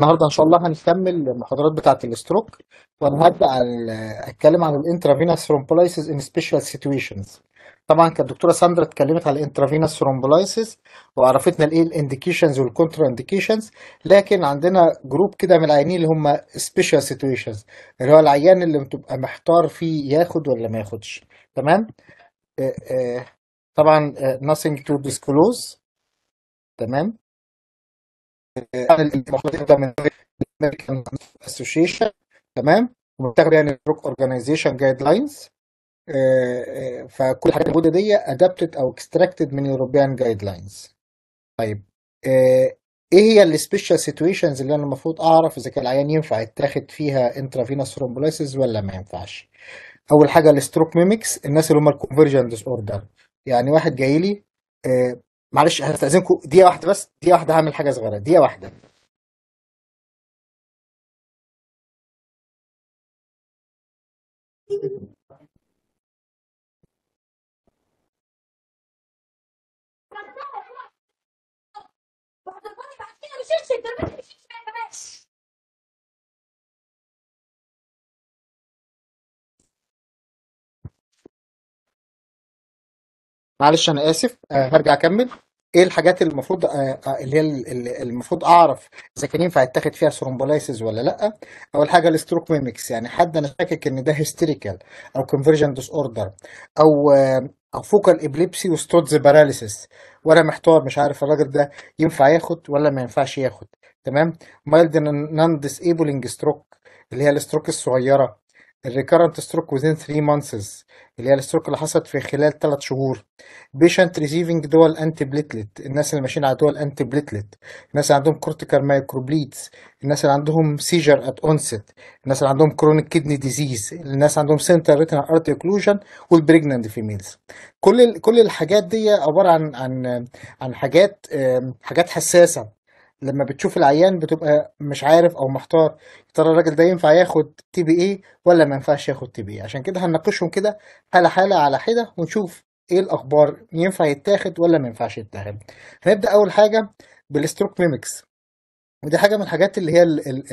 النهارده ان شاء الله هنكمل المحاضرات بتاعه الاستروك وانا هبدا اتكلم عن الانترافينوس ثرومبولايسيس ان سبيشال سيتويشنز طبعا كانت الدكتوره ساندرا اتكلمت على الانترافينوس ثرومبولايسيس وعرفتنا ايه الانديكيشنز والكونترا انديكيشنز لكن عندنا جروب كده من العيانين اللي هم سبيشال سيتويشنز اللي هو العيان اللي بتبقى محتار فيه ياخد ولا ما ياخدش تمام آه، آه، طبعا آه، nothing to disclose تمام من الامريكان اسوشيشن تمام ومعتبر يعني روك اورجانيزيشن جايد لاينز فكل الحاجات الموجوده دي ادابتد او اكستراكتد من يوروبيان جايد لاينز طيب آه، ايه هي السبيشال سيتويشنز اللي انا المفروض اعرف اذا كان العيان ينفع يتاخد فيها انترافينوس ثرومبوليسز ولا ما ينفعش اول حاجه الستروك ميمكس الناس اللي هم الكونفرجن ديس اوردر يعني واحد جاي لي آه، معلش هستأذنكم دقيقة واحدة بس دقيقة واحدة هعمل حاجة صغيرة دقيقة واحدة معلش انا اسف آه، هرجع اكمل ايه الحاجات اللي المفروض آه، آه، اللي هي المفروض اعرف اذا كان ينفع يتاخد فيها ثرومبوليسيس ولا لا اول حاجه الاستروك ميمكس يعني حد انا شاكك ان ده هيستيريكال او كونفرجن ديس اوردر او او فوكال ابليبسي وستودز باراليسيس وانا محتار مش عارف الراجل ده ينفع ياخد ولا ما ينفعش ياخد تمام مايلد نان ديسيبلنج ستروك اللي هي الستروك الصغيره recurrent ستروك within 3 months اللي هي الستروك اللي حصلت في خلال 3 شهور بيشنت ريسيفنج دول انتي بليتلت الناس اللي ماشيين على دول انتي بليتلت الناس اللي عندهم كورتيكال microbleeds الناس اللي عندهم سيجر ات اونست الناس اللي عندهم كرونيك كيدني ديزيز الناس اللي عندهم سنتر ريتنال ارتي اوكلوجن والبريجنانت فيميلز كل كل الحاجات دي عباره عن عن عن حاجات حاجات حساسه لما بتشوف العيان بتبقى مش عارف او محتار ترى الراجل ده ينفع ياخد تي بي اي ولا ما ينفعش ياخد تي بي اي عشان كده هنناقشهم كده حاله حاله على حده ونشوف ايه الاخبار ينفع يتاخد ولا ما ينفعش يتاخد هنبدا اول حاجه بالستروك ميمكس ودي حاجه من الحاجات اللي هي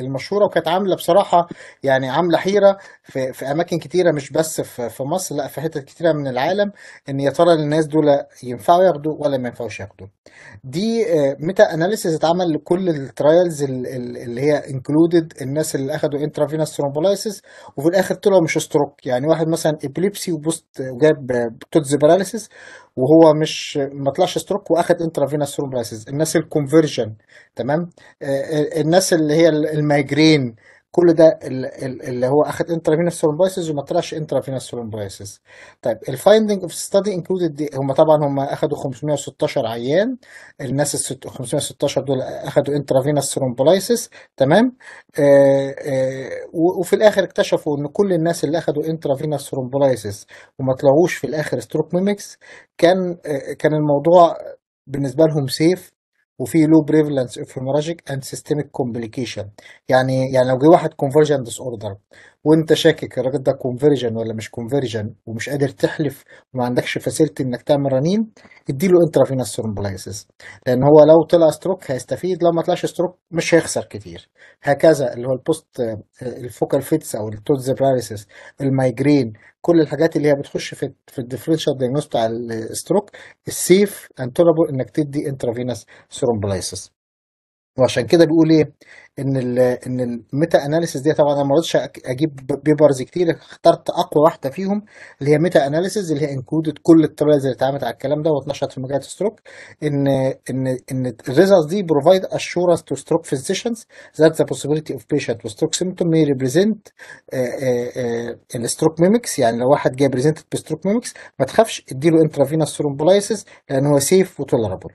المشهوره وكانت عامله بصراحه يعني عامله حيره في, في اماكن كتيره مش بس في, في مصر لا في حتت كتيره من العالم ان يا ترى الناس دول ينفعوا ياخدوا ولا ما ينفعوش ياخدوا دي ميتا آه، اناليسيز اتعمل لكل الترايلز اللي هي انكلودد الناس اللي اخدوا انترافينس ثرومبولايسيس وفي الاخر طلعوا مش ستروك يعني واحد مثلا ابليبسي وبوست وجاب توتز باراليسيس وهو مش ما طلعش ستروك واخد انترافينوس ثرومبايسيس الناس الكونفرجن تمام آه، آه، الناس اللي هي المايجرين كل ده اللي هو اخد انترا serum biases وما طلعش انترا serum biases طيب الفايندنج اوف ستادي انكلودد هم طبعا هم اخدوا 516 عيان الناس ال 516 دول اخدوا انترا serum biases تمام آآ آه، آآ آه، وفي الاخر اكتشفوا ان كل الناس اللي اخدوا انترا serum biases وما طلعوش في الاخر ستروك ميمكس كان آه، كان الموضوع بالنسبه لهم سيف وفي لو بريفلنس اوف هيموراجيك اند سيستميك كومبليكيشن يعني يعني لو جه واحد كونفرجن ديس اوردر وانت شاكك الراجل ده كونفرجن ولا مش كونفرجن ومش قادر تحلف وما عندكش فاسيلتي انك تعمل رنين ادي له انترافينوس ثرومبلايسيس لان هو لو طلع ستروك هيستفيد لو ما طلعش ستروك مش هيخسر كتير هكذا اللي هو البوست الفوكال فيتس او التوتز براليسيس المايجرين كل الحاجات اللي هي بتخش في في الديفرنشال دايجنوز بتاع الستروك السيف ان انك تدي انترافينوس ثرومبلايسيس وعشان كده بيقول ايه ان الـ ان الميتا اناليسيس دي طبعا انا ما رضيتش اجيب بيبرز كتير اخترت اقوى واحده فيهم اللي هي ميتا اناليسيس اللي هي انكلودد كل التبلز اللي اتعملت على الكلام ده واتنشرت في مجله ستروك ان ان ان الريزلتس دي بروفايد اشورنس تو ستروك فيزيشنز ذات ذا بوسيبيليتي اوف بيشنت وستروك سيمتوم مي ريبريزنت الستروك ميمكس يعني لو واحد جاي بريزنتد بستروك ميمكس ما تخافش اديله انترافينوس ثرومبولايسيس لان هو سيف وتولرابل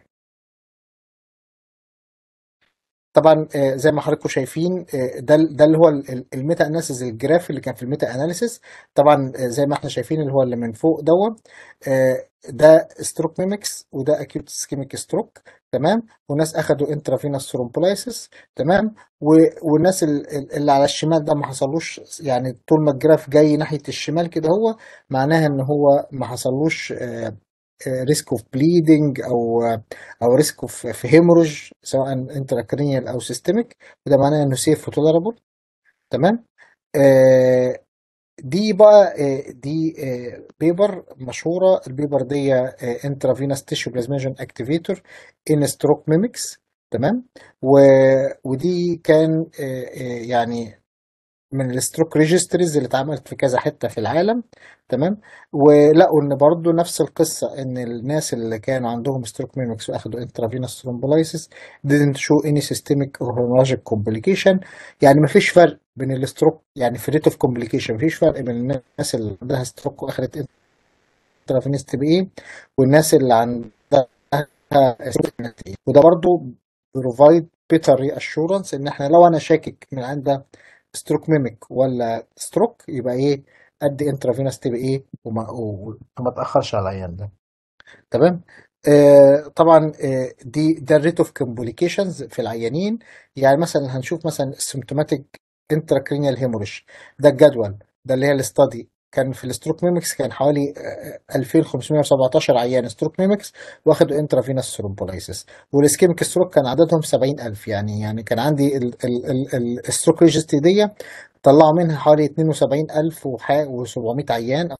طبعا آه، زي ما حضراتكم شايفين آه، ده ده اللي هو الميتا اناليسيس الجراف اللي كان في الميتا اناليسيس طبعا آه، زي ما احنا شايفين اللي هو اللي من فوق دوت ده ستروك ميمكس وده اكيوت سكيميك ستروك تمام وناس اخدوا انترافينس ثرومبولايسيس تمام والناس اللي على الشمال ده ما حصلوش يعني طول ما الجراف جاي ناحيه الشمال كده هو معناها ان هو ما حصلوش ريسك اوف بليدنج او آه، او ريسك اوف آه، في هيمورج سواء انتراكرينيال او سيستميك وده معناه انه سيف وتولربل تمام آه، دي بقى دي بيبر مشهوره البيبر دي انترا فينس تيشو بلازميجن اكتيفيتور ان ستروك ميمكس تمام ودي كان يعني من الستروك ريجستريز اللي اتعملت في كذا حته في العالم تمام ولقوا ان برضو نفس القصه ان الناس اللي كانوا عندهم ستروك ميمكس واخدوا انترافينوس ثرومبولايسيس didn't show any systemic or hemorrhagic complication يعني ما فيش فرق بين الستروك يعني في ريت اوف كومبليكيشن ما فيش فرق بين الناس اللي عندها ستروك واخدت انترافينوس تي بي اي والناس اللي عندها وده برضو بروفايد بيتر ري اشورنس ان احنا لو انا شاكك من عندها ستروك ميميك ولا ستروك يبقى ايه قد انترافينس تبقى ايه وما, وما تاخرش على العيان ده تمام آه طبعا آه دي ده الريت اوف كومبليكيشنز في العيانين يعني مثلا هنشوف مثلا سيمتوماتيك انتراكرينيال هيموريش ده الجدول ده اللي هي الاستادي كان في الستروك ميمكس كان حوالي 2517 آه، عيان ستروك ميمكس واخدوا انترافينس ثرومبوليسيس والاسكيميك ستروك كان عددهم 70000 يعني يعني كان عندي الستروك ريجستري دي طلعوا منها حوالي 72000 و700 عيان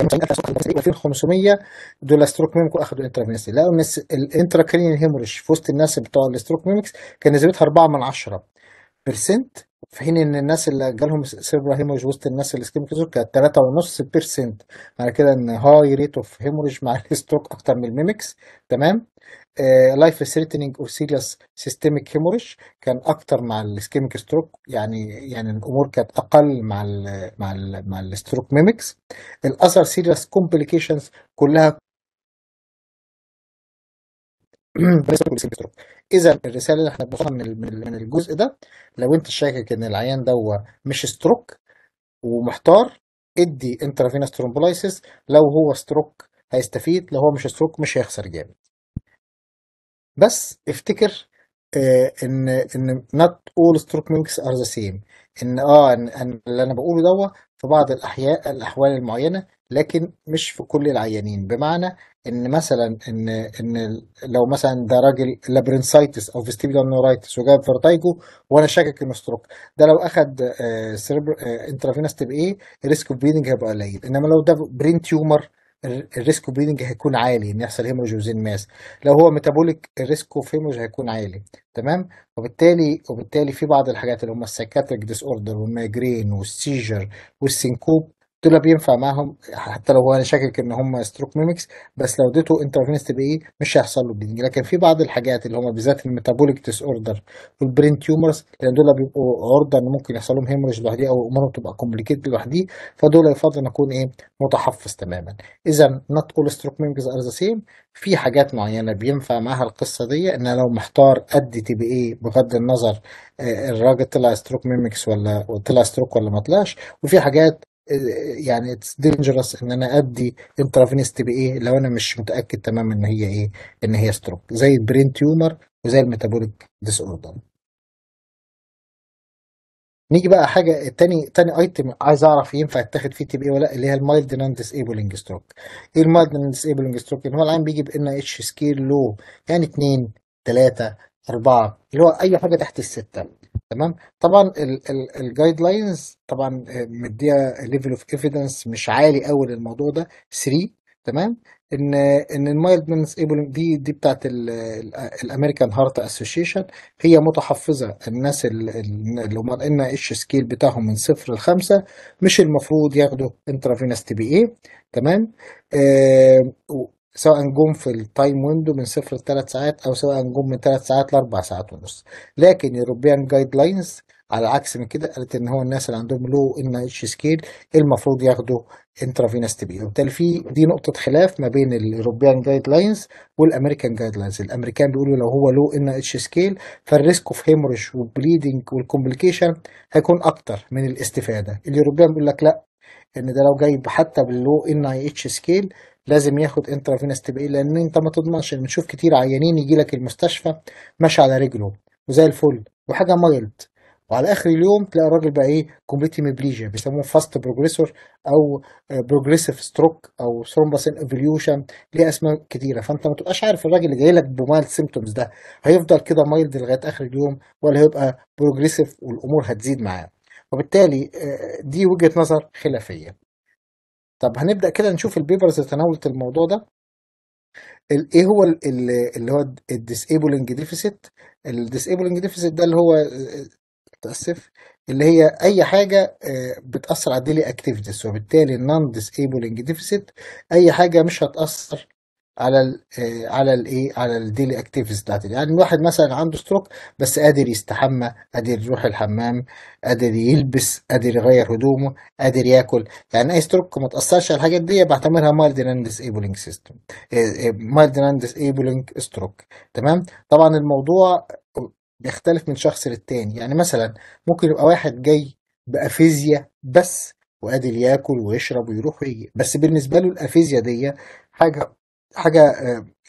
2500 دول ستروك ميمكس واخدوا انترافينسي لقوا ان الانتراكرينيال هيموريش في وسط الناس بتوع الستروك ميمكس كان نسبتها 4 من 10 بيرسنت في حين ان الناس اللي جالهم سير ابراهيموج وسط الناس اللي سكيم كانت 3.5 بيرسنت معنى كده ان هاي ريت اوف هيموريج مع الستروك اكتر من الميمكس تمام لايف ثريتنينج اور سيريس سيستميك هيموريج كان اكتر مع الاسكيميك ستروك يعني يعني الامور كانت اقل مع الـ مع الـ مع الستروك ميمكس الاثر سيريس كومبليكيشنز كلها اذا الرساله اللي احنا بناخدها من من الجزء ده لو انت شاكك ان العيان ده مش ستروك ومحتار ادي انترافينوس ترومبولايسيس لو هو ستروك هيستفيد لو هو مش ستروك مش هيخسر جامد بس افتكر آه ان ان not all stroke mimics are the same ان اه ان, إن اللي انا بقوله دوت في بعض الاحياء الاحوال المعينه لكن مش في كل العيانين بمعنى ان مثلا ان ان لو مثلا ده راجل لابرنسايتس او فيستيبيولار نورايتس وجاب فرتايجو وانا شاكك انه ستروك ده لو اخد آه سيربر انترافينس تب ايه الريسك اوف بليدنج هيبقى قليل انما لو ده برين تيومر الريسك اوف بليدنج هيكون عالي ان يحصل هيموريج وزين ماس لو هو ميتابوليك الريسك اوف هيموج هيكون عالي تمام وبالتالي وبالتالي في بعض الحاجات اللي هم السايكاتريك ديس اوردر والمايجرين والسيجر والسنكوب دول بينفع معاهم حتى لو هو انا شاكك ان هم ستروك ميمكس بس لو اديته انترافينس تي بي مش هيحصل له بليدنج لكن في بعض الحاجات اللي هم بالذات الميتابوليك ديس اوردر والبرين تيومرز لان دول بيبقوا عرضه ان ممكن يحصل لهم هيمرج لوحديه او امورهم تبقى كومبليكيت لوحديه فدول يفضل ان اكون ايه متحفظ تماما اذا نوت اول ستروك ميمكس ار ذا سيم في حاجات معينه بينفع معاها القصه دي ان انا لو محتار ادي تي بي اي بغض النظر آه، الراجل طلع ستروك ميمكس ولا طلع ستروك ولا ما طلعش وفي حاجات يعني اتس دينجرس ان انا ادي انترافينست بايه لو انا مش متاكد تماما ان هي ايه ان هي ستروك زي البرين تيومر وزي الميتابوليك ديس اوردر نيجي بقى حاجه تاني تاني ايتم عايز اعرف ينفع اتاخد فيه تي بي إيه ولا لا اللي هي المايلد نان ديسيبلنج ستروك ايه المايلد نان ديسيبلنج ستروك اللي هو العام بيجي بان اتش سكيل لو يعني اثنين ثلاثه اربعة اللي هو اي حاجه تحت السته تمام طبعا الجايد لاينز طبعا مديها ليفل اوف ايفيدنس مش عالي قوي للموضوع ده 3 تمام ان ان المايلد مانسبل دي دي بتاعت الامريكان هارت اسوشيشن هي متحفظه الناس اللي هم ان اتش سكيل بتاعهم من صفر لخمسه مش المفروض ياخدوا انترافينس تي بي اي تمام آه، سواء جم في التايم ويندو من صفر لثلاث ساعات او سواء جم من ثلاث ساعات لاربع ساعات ونص لكن يوروبيان جايد لاينز على عكس من كده قالت ان هو الناس اللي عندهم لو ان اتش سكيل المفروض ياخدوا انترافينس تبي وبالتالي في دي نقطه خلاف ما بين الاوروبيان جايد لاينز والامريكان جايد لاينز الامريكان بيقولوا لو هو لو ان اتش سكيل فالريسك اوف هيمورج والبليدنج والكومبليكيشن هيكون اكتر من الاستفاده الاوروبيان بيقول لك لا ان ده لو جايب حتى باللو ان اي اتش سكيل لازم ياخد انترافينس تبقى لان انت ما تضمنش ان تشوف كتير عيانين يجي لك المستشفى ماشي على رجله وزي الفل وحاجه مايلد وعلى اخر اليوم تلاقي الراجل بقى ايه كومبليت هيميبليجيا بيسموه فاست بروجريسور او بروجريسيف آه، ستروك او ثرومبس ان ايفوليوشن ليه اسماء كتيره فانت ما تبقاش عارف الراجل اللي جاي لك بمايلد سيمتومز ده هيفضل كده مايلد لغايه اخر اليوم ولا هيبقى بروجريسيف والامور هتزيد معاه وبالتالي آه، دي وجهة نظر خلافية طب هنبدأ كده نشوف البيبرز اللي تناولت الموضوع ده ايه هو اللي هو الديسيبلنج ديفيسيت الديسيبلنج ديفيسيت ده اللي هو آه، متاسف اللي هي اي حاجه آه، بتاثر على الديلي اكتيفيتيز وبالتالي النون ديسيبلنج ديفيسيت اي حاجه مش هتاثر على الـ آه، على الايه على الديلي اكتيفيتيز بتاعتي يعني الواحد مثلا عنده ستروك بس قادر يستحمى قادر يروح الحمام قادر يلبس قادر يغير هدومه قادر ياكل يعني اي ستروك ما تاثرش على الحاجات دي بعتبرها مايلد نان ديسيبلينج سيستم مايلد نان ديسيبلينج ستروك تمام طبعا الموضوع بيختلف من شخص للتاني يعني مثلا ممكن يبقى واحد جاي بافيزيا بس وقادر ياكل ويشرب ويروح ويجي بس بالنسبه له الافيزيا دي حاجه حاجه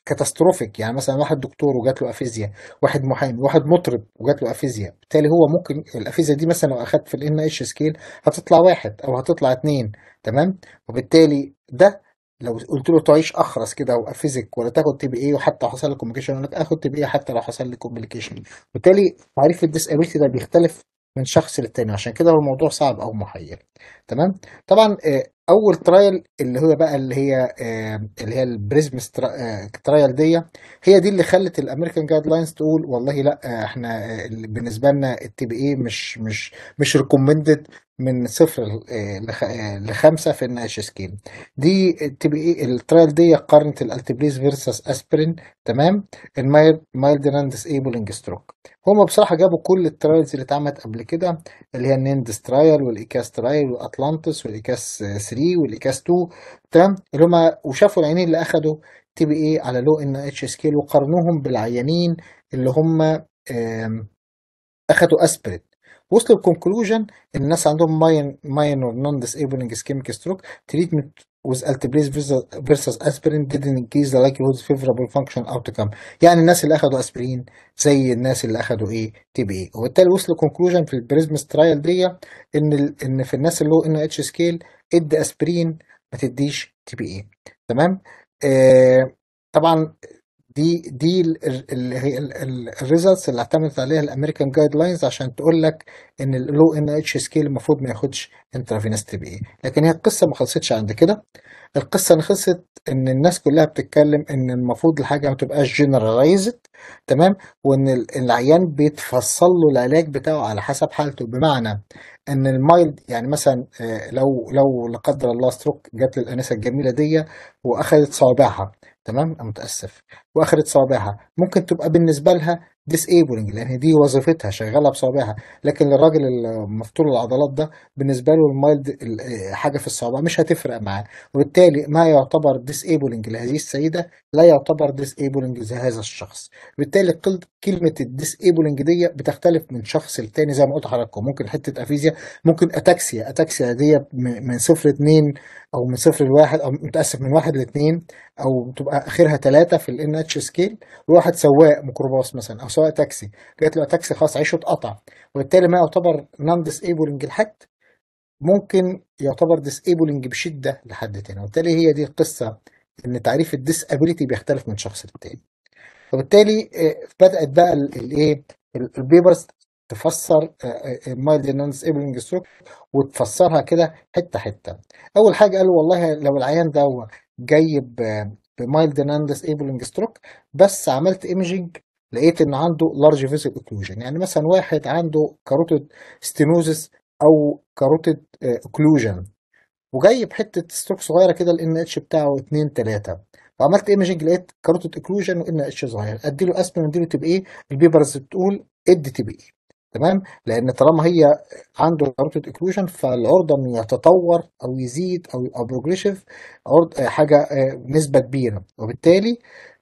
كاتاستروفيك آه، يعني مثلا واحد دكتور وجات له افيزيا واحد محامي واحد مطرب وجات له افيزيا بالتالي هو ممكن الافيزيا دي مثلا لو اخدت في الان اتش سكيل هتطلع واحد او هتطلع اتنين تمام وبالتالي ده لو قلت له تعيش اخرس كده وافيزيك ولا تاخد تي بي اي وحتى حصل لك كومبليكيشن يقول لك اخد تي بي اي حتى لو حصل لي كومبليكيشن وبالتالي تعريف الديسابيلتي ده بيختلف من شخص للتاني عشان كده هو الموضوع صعب او محير تمام طبعا آه، اول ترايل اللي هو بقى اللي هي اللي هي البريزم ترايل آه، دي هي دي اللي خلت الامريكان جايد لاينز تقول والله لا آه، احنا آه، بالنسبه لنا التي بي اي e مش مش مش ريكومندد من صفر لخمسة في الناش سكين دي التي بي اي الترايل دي قارنت الالتبريز فيرسس اسبرين تمام المايلد نان ايبلنج ستروك هما بصراحة جابوا كل الترايلز اللي اتعملت قبل كده اللي هي النيندس ترايل والايكاس ترايل والاطلانتس والايكاس 3 والايكاس 2 تمام اللي هما وشافوا العينين اللي اخدوا تي بي اي على لو ان اتش سكيل وقارنوهم بالعيانين اللي هما اخدوا أسبريت وصلوا لكونكلوجن ان الناس عندهم ماين ماينور نون ديسيبلنج سكيميك ستروك تريتمنت with Alteplase versus aspirin didn't increase the likelihood favorable functional outcome يعني الناس اللي اخذوا اسبرين زي الناس اللي اخذوا ايه تي بي اي وبالتالي وصلوا كونكلوجن في البريزمس ترايل دي ان ال... ان في الناس اللي هو ان اتش سكيل ادي اسبرين ما تديش تي بي اي تمام آه طبعا دي دي الريزلتس اللي اعتمدت عليها الامريكان جايد لاينز عشان تقول لك ان اللو ان اتش سكيل المفروض ما ياخدش انترافينس تي بي اي لكن هي القصه ما خلصتش عند كده القصه خلصت ان الناس كلها بتتكلم ان المفروض الحاجه ما تبقاش جنرالايزد تمام وان العيان بيتفصل له العلاج بتاعه على حسب حالته بمعنى ان المايلد يعني مثلا آه، لو لو لا قدر الله ستروك جات للانسه الجميله دي واخذت صوابعها تمام انا متاسف واخرت صوابعها ممكن تبقى بالنسبه لها ديسيبلنج لان دي وظيفتها شغاله بصوابعها لكن الراجل المفتول العضلات ده بالنسبه له المايلد آه، حاجه في الصوابع مش هتفرق معاه وبالتالي ما يعتبر ديسيبلنج لهذه السيده لا يعتبر ديسيبلنج لهذا الشخص بالتالي كلمه الديسيبلنج دي بتختلف من شخص لتاني زي ما قلت لحضراتكم ممكن حته افيزيا ممكن اتاكسيا اتاكسيا دي من صفر اتنين او من صفر لواحد او متاسف من واحد لاتنين او بتبقى اخرها ثلاثه في الان اتش سكيل وواحد سواق ميكروباص مثلا او سواق تاكسي جات له تاكسي خلاص عيشه اتقطع وبالتالي ما يعتبر نون ديسيبلنج لحد ممكن يعتبر ديسيبلنج بشده لحد تاني وبالتالي هي دي القصه ان تعريف الديسابيليتي بيختلف من شخص للتاني فبالتالي آه، بدات بقى الايه البيبرز تفسر مايلد نون ديسيبلنج ستروك وتفسرها كده حته حته اول حاجه قالوا والله لو العيان ده جاي بمايلد نون ديسيبلنج ستروك بس عملت ايمجنج لقيت ان عنده لارج فيزيك اوكلوجن يعني مثلا واحد عنده كاروتيد ستينوزس او كاروتيد اوكلوجن آه، وجايب حته ستروك صغيره كده الان اتش بتاعه 2 3 وعملت ايمجنج لقيت كاروتيد اوكلوجن وان اتش صغير اديله اسبرين اديله تبقى ايه البيبرز بتقول ادي تبقى ايه تمام لان طالما هي عنده كاروتيد اكلوجن فالعرضه انه يتطور او يزيد او يبقى بروجريسيف حاجه آه، نسبه كبيره وبالتالي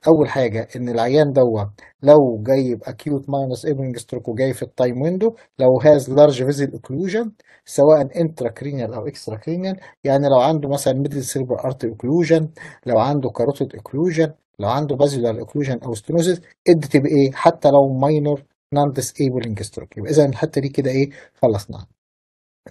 اول حاجه ان العيان دوت لو جايب اكيوت ماينس ايبنج ستروك وجاي في التايم ويندو لو هاز لارج فيزل اوكلوجن سواء انترا كرينيال او اكسترا كرينيال يعني لو عنده مثلا ميدل سيربر ارت اوكلوجن لو عنده كاروتيد اوكلوجن لو عنده بازيلار اوكلوجن او ستينوزيس ادت تبقى ايه حتى لو ماينور non disabling stroke يبقى اذا الحته دي كده ايه خلصناها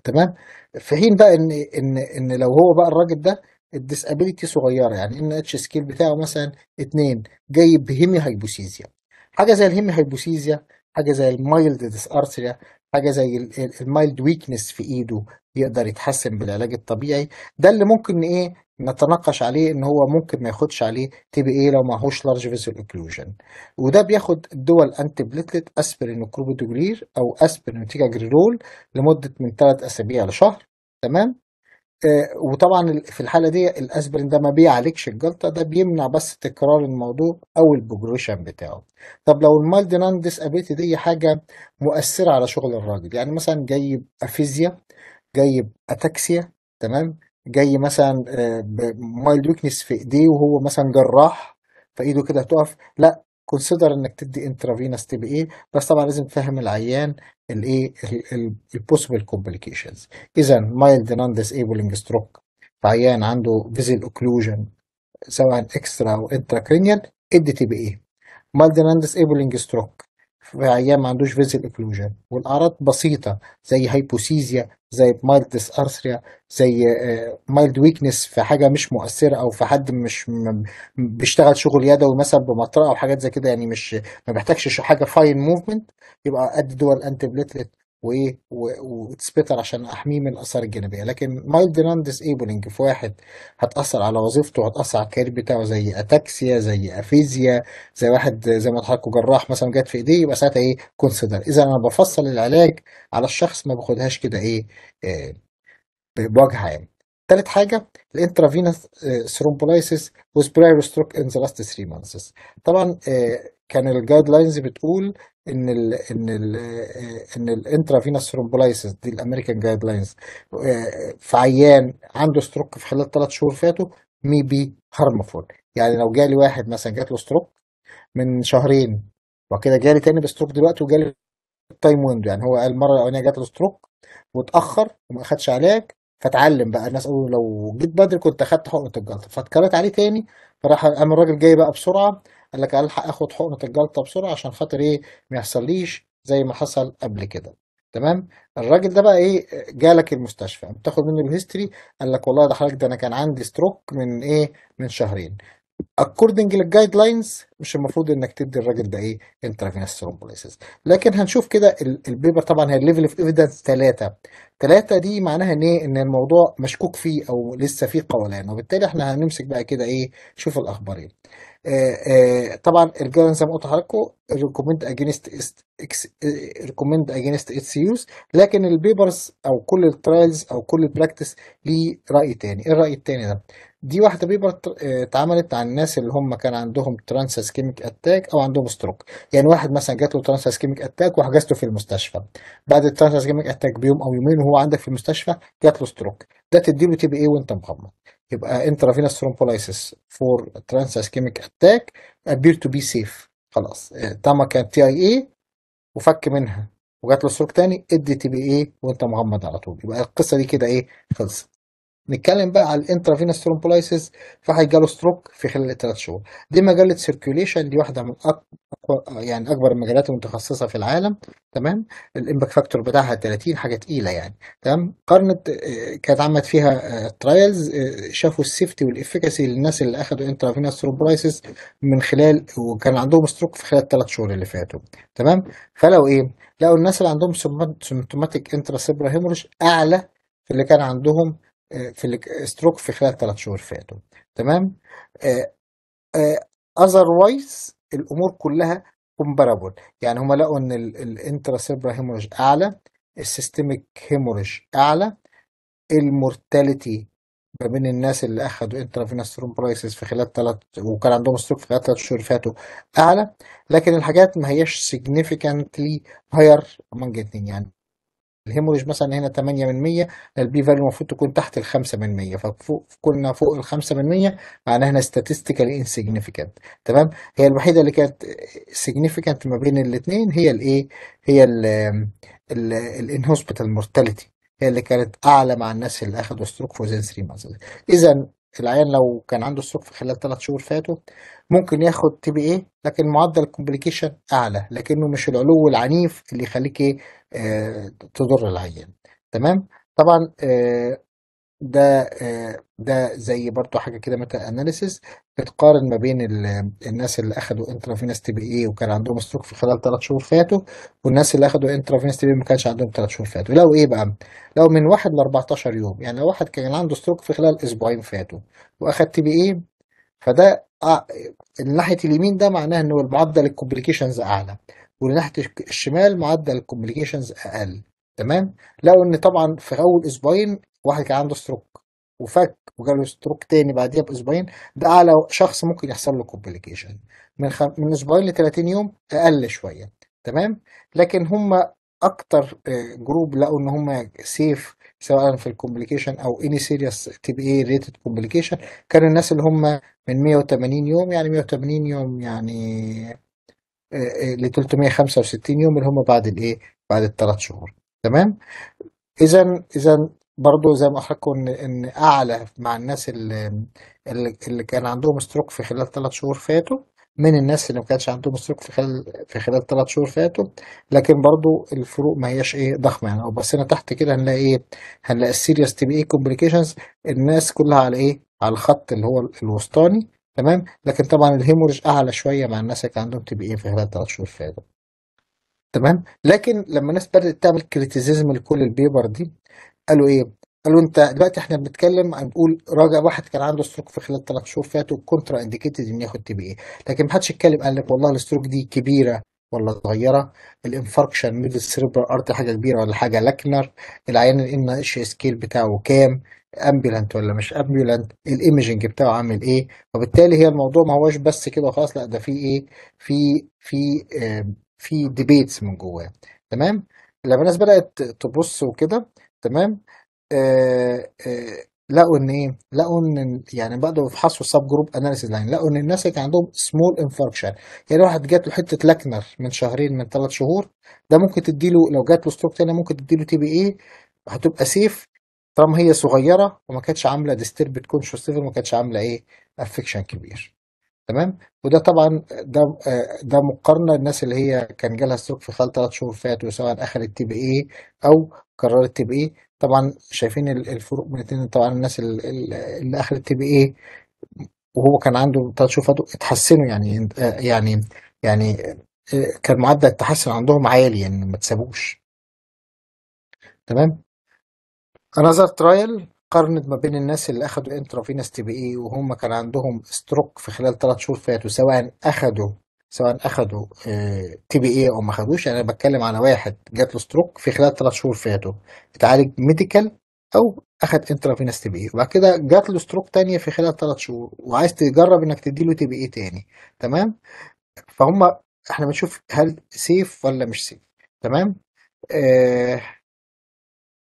تمام في حين بقى ان ان ان لو هو بقى الراجل ده الديسابيليتي صغيره يعني ان اتش سكيل بتاعه مثلا اتنين جايب هيمي هايبوسيزيا حاجه زي الهيمي هايبوسيزيا حاجه زي المايلد ديسارثريا حاجه زي المايلد ويكنس في ايده يقدر يتحسن بالعلاج الطبيعي ده اللي ممكن ايه نتناقش عليه ان هو ممكن ما ياخدش عليه تي بي اي لو معهوش لارج فيزول اوكلوجن وده بياخد الدول انتي بليتلت اسبرين وكروبيدوجلير او اسبرين وتيجاجريرول لمده من ثلاث اسابيع لشهر تمام آه وطبعا في الحاله دي الاسبرين ده ما بيعالجش الجلطه ده بيمنع بس تكرار الموضوع او البروجريشن بتاعه طب لو المالد نان ديسابيلتي دي حاجه مؤثره على شغل الراجل يعني مثلا جايب افيزيا جايب اتاكسيا تمام جاي مثلا آه، بمايلد ويكنس في ايديه وهو مثلا جراح فايده كده هتقف لا كونسيدر انك تدي انترافينس بي اي بس طبعا لازم تفهم العيان الايه البوسيبل كومبليكيشنز اذا مايلد نون ديسيبلنج ستروك عيان عنده فيزل اوكلوجن سواء اكسترا او انترا كرينيال ادي بي اي مايلد نون ديسيبلنج ستروك في عيان ما عندوش فيزل اكلوجن والاعراض بسيطه زي هايبوسيزيا زي مايلد ديس ارثريا زي مايلد آه، ويكنس في حاجه مش مؤثره او في حد مش بيشتغل شغل يدوي مثلا بمطرقه او حاجات زي كده يعني مش ما بيحتاجش حاجه فاين موفمنت يبقى قد دول انتي بليتلت وايه وتسبيتر عشان احميه من الاثار الجانبيه لكن مايلد نون ديسيبلنج في واحد هتاثر على وظيفته وهتاثر على الكارير بتاعه زي اتاكسيا زي افيزيا زي واحد زي ما حضراتكم جراح مثلا جت في ايديه يبقى ساعتها ايه كونسيدر اذا انا بفصل العلاج على الشخص ما باخدهاش كده ايه, إيه بوجه عام تالت حاجة الانترافينوس ثرومبولايسيس وسبراير ستروك ان ذا لاست 3 مانثس طبعا آه، كان الجايد لاينز بتقول ان الـ ان الـ ان الانترا فينس ثرومبولايسيس دي الامريكان جايد آه، لاينز في عيان عنده ستروك في خلال ثلاث شهور فاتوا مي بي هارمفول يعني لو جالي واحد مثلا جات له ستروك من شهرين وكده جالي تاني بستروك دلوقتي وجالي تايم ويندو يعني هو المره الاولانيه جات له ستروك واتاخر وما اخدش علاج فتعلم بقى الناس قالوا لو جيت بدري كنت اخدت حقنه الجلطه فاتكرت عليه تاني فراح قام الراجل جاي بقى بسرعه قال لك الحق اخد حقنه الجلطه بسرعه عشان خاطر ايه ما يحصليش زي ما حصل قبل كده تمام الراجل ده بقى ايه جالك المستشفى بتاخد منه الهيستوري قال لك والله ده حضرتك ده انا كان عندي ستروك من ايه من شهرين اكوردنج للجايد لاينز مش المفروض انك تدي الراجل ده ايه انترافينس ثرومبوليسيس لكن هنشوف كده البيبر طبعا هي الليفل اوف ايفيدنس ثلاثه ثلاثه دي معناها ان ايه ان الموضوع مشكوك فيه او لسه فيه قولان وبالتالي احنا هنمسك بقى كده ايه شوف الاخبارين ايه طبعا الجايدلاين زي ما قلت لحضراتكم ريكومند اجينست اكس ريكومند اجينست اتس يوز لكن البيبرز او كل الترايلز او كل البراكتس ليه راي تاني ايه الراي التاني ده دي واحده بيبر آه، اتعملت على الناس اللي هم كان عندهم ترانس اسكيميك اتاك او عندهم ستروك يعني واحد مثلا جات له ترانس اسكيميك اتاك وحجزته في المستشفى بعد الترانس اسكيميك اتاك بيوم او يومين وهو عندك في المستشفى جات له ستروك ده تديله تي بي اي وانت مغمض يبقى انترافينوس ثرومبولايسيس فور ترانس اسكيميك اتاك ابير تو بي سيف خلاص آه، طالما كان تي اي اي وفك منها وجات له ستروك تاني ادي تي بي اي وانت مغمض على طول يبقى القصه دي كده ايه خلصت نتكلم بقى على الانترافينس ترومبولايسيس جاله ستروك في خلال الثلاث شهور دي مجله سيركيوليشن دي واحده من اقوى يعني اكبر المجالات المتخصصه في العالم تمام الامباكت فاكتور بتاعها 30 حاجه تقيله يعني تمام قارنت كانت عملت فيها ترايلز آه، آه، شافوا السيفتي والافكاسي للناس اللي اخذوا انترافينس ترومبولايسيس من خلال وكان عندهم ستروك في خلال الثلاث شهور اللي فاتوا تمام فلو ايه لقوا الناس اللي عندهم سمبتوماتيك انترا سيبرا هيموريج اعلى في اللي كان عندهم آه، في ستروك في خلال ثلاث شهور فاتوا تمام اذروايز آه، آه، الامور كلها كومبارابل يعني هم لقوا ان الانترا سيبرا هيموريج اعلى السيستميك هيموريج اعلى المورتاليتي ما بين الناس اللي اخذوا انترا فينستروم برايسز في خلال ثلاث وكان عندهم ستروك في خلال ثلاث شهور فاتوا اعلى لكن الحاجات ما هياش significantly هاير امونج اثنين يعني الهيموريج مثلا هنا 8 من 100 البي فاليو المفروض تكون تحت ال 5 من 100 كنا فوق ال 5 من 100 معناها هنا statistical insignificant تمام هي الوحيده اللي كانت significant ما بين الاثنين هي الايه هي هوسبيتال مورتاليتي هي اللي كانت اعلى مع الناس اللي اخذوا ستروك فور 3 months اذا العيان لو كان عنده ستروك في خلال ثلاث شهور فاتوا ممكن ياخد تي بي اي لكن معدل الكومبليكيشن اعلى لكنه مش العلو العنيف اللي يخليك ايه آه، تضر العيان تمام طبعا آه، ده آه، ده زي برضو حاجه كده ميتا اناليسيس بتقارن ما بين الناس اللي اخدوا انترافينس تي بي اي وكان عندهم ستروك في خلال ثلاث شهور فاتوا والناس اللي اخدوا انترافينس تي بي ما كانش عندهم ثلاث شهور فاتوا لو ايه بقى لو من واحد ل 14 يوم يعني لو واحد كان عنده ستروك في خلال اسبوعين فاتوا واخد تي بي اي فده الناحيه آه، اليمين ده معناه ان معدل الكومبليكيشنز اعلى وناحيه الشمال معدل الكومبليكيشنز اقل تمام لقوا ان طبعا في اول اسبوعين واحد كان عنده ستروك وفك وجاله ستروك تاني بعديها باسبوعين ده اعلى شخص ممكن يحصل له كومبليكيشن من خم... من اسبوعين ل 30 يوم اقل شويه تمام لكن هم اكتر جروب آه، لقوا ان هم سيف سواء في الكومبليكيشن او اني سيريس تي بي اي ريتد كومبليكيشن كانوا الناس اللي هم من 180 يوم يعني 180 يوم يعني آه، آه، ل 365 يوم اللي هم بعد الايه بعد الثلاث شهور تمام اذا اذا برضه زي ما حكوا ان ان اعلى مع الناس اللي اللي اللي كان عندهم ستروك في خلال ثلاث شهور فاتوا من الناس اللي ما كانش عندهم ستروك في خلال في خلال ثلاث شهور فاتوا لكن برضو الفروق ما هياش ايه ضخمه يعني لو بصينا تحت كده هنلاقي ايه هنلاقي السيريس تي بي اي كومبليكيشنز الناس كلها على ايه على الخط اللي هو الوسطاني تمام لكن طبعا الهيموريج اعلى شويه مع الناس اللي كان عندهم تي بي اي في خلال ثلاث شهور فاتوا تمام لكن لما الناس بدات تعمل كريتيزيزم لكل البيبر دي قالوا ايه؟ قالوا انت دلوقتي احنا بنتكلم بنقول راجع واحد كان عنده ستروك في خلال ثلاث شهور فاتوا كونترا انديكيتد انه ياخد تي بي اي لكن ما حدش يتكلم قال لك والله الستروك دي كبيره ولا صغيره الانفاركشن ميدل سيربرال ارت حاجه كبيره ولا حاجه لكنر العيان ان اتش سكيل بتاعه كام امبيولانت ولا مش امبيولانت الايمجنج بتاعه عامل ايه فبالتالي هي الموضوع ما هوش بس كده وخلاص لا ده في ايه في في في ديبيتس من جواه تمام لما الناس بدات تبص وكده تمام آه، آه، لقوا ان ايه لقوا ان يعني بداوا يفحصوا السب جروب اناليسيز لاين لقوا ان الناس اللي كان عندهم سمول انفاركشن يعني واحد جات له حته لكنر من شهرين من ثلاث شهور ده ممكن تدي له لو جات له ستروك تاني ممكن تدي له تي بي اي هتبقى سيف طالما هي صغيره وما كانتش عامله ديستربت كونشوس ما كانتش عامله ايه افكشن كبير تمام وده طبعا ده ده مقارنه الناس اللي هي كان جالها ستروك في خلال ثلاث شهور فاتوا سواء اخذت تي بي اي او قررت تي بي اي طبعا شايفين الفروق بين الاثنين طبعا الناس اللي اخذت تي بي اي وهو كان عنده ثلاث شهور فاتوا اتحسنوا يعني يعني يعني كان معدل التحسن عندهم عالي يعني ما تسابوش تمام انذر ترايل قارنت ما بين الناس اللي اخدوا انترا تي بي اي وهم كان عندهم ستروك في خلال ثلاث شهور فاتوا سواء اخدوا سواء اخدوا آه، تي بي اي او ما يعني انا بتكلم على واحد جات له ستروك في خلال ثلاث شهور فاتوا اتعالج ميديكال او اخد انترا تي بي اي وبعد كده جات له ستروك ثانيه في خلال ثلاث شهور وعايز تجرب انك تدي له تي بي اي ثاني تمام فهم احنا بنشوف هل سيف ولا مش سيف تمام آه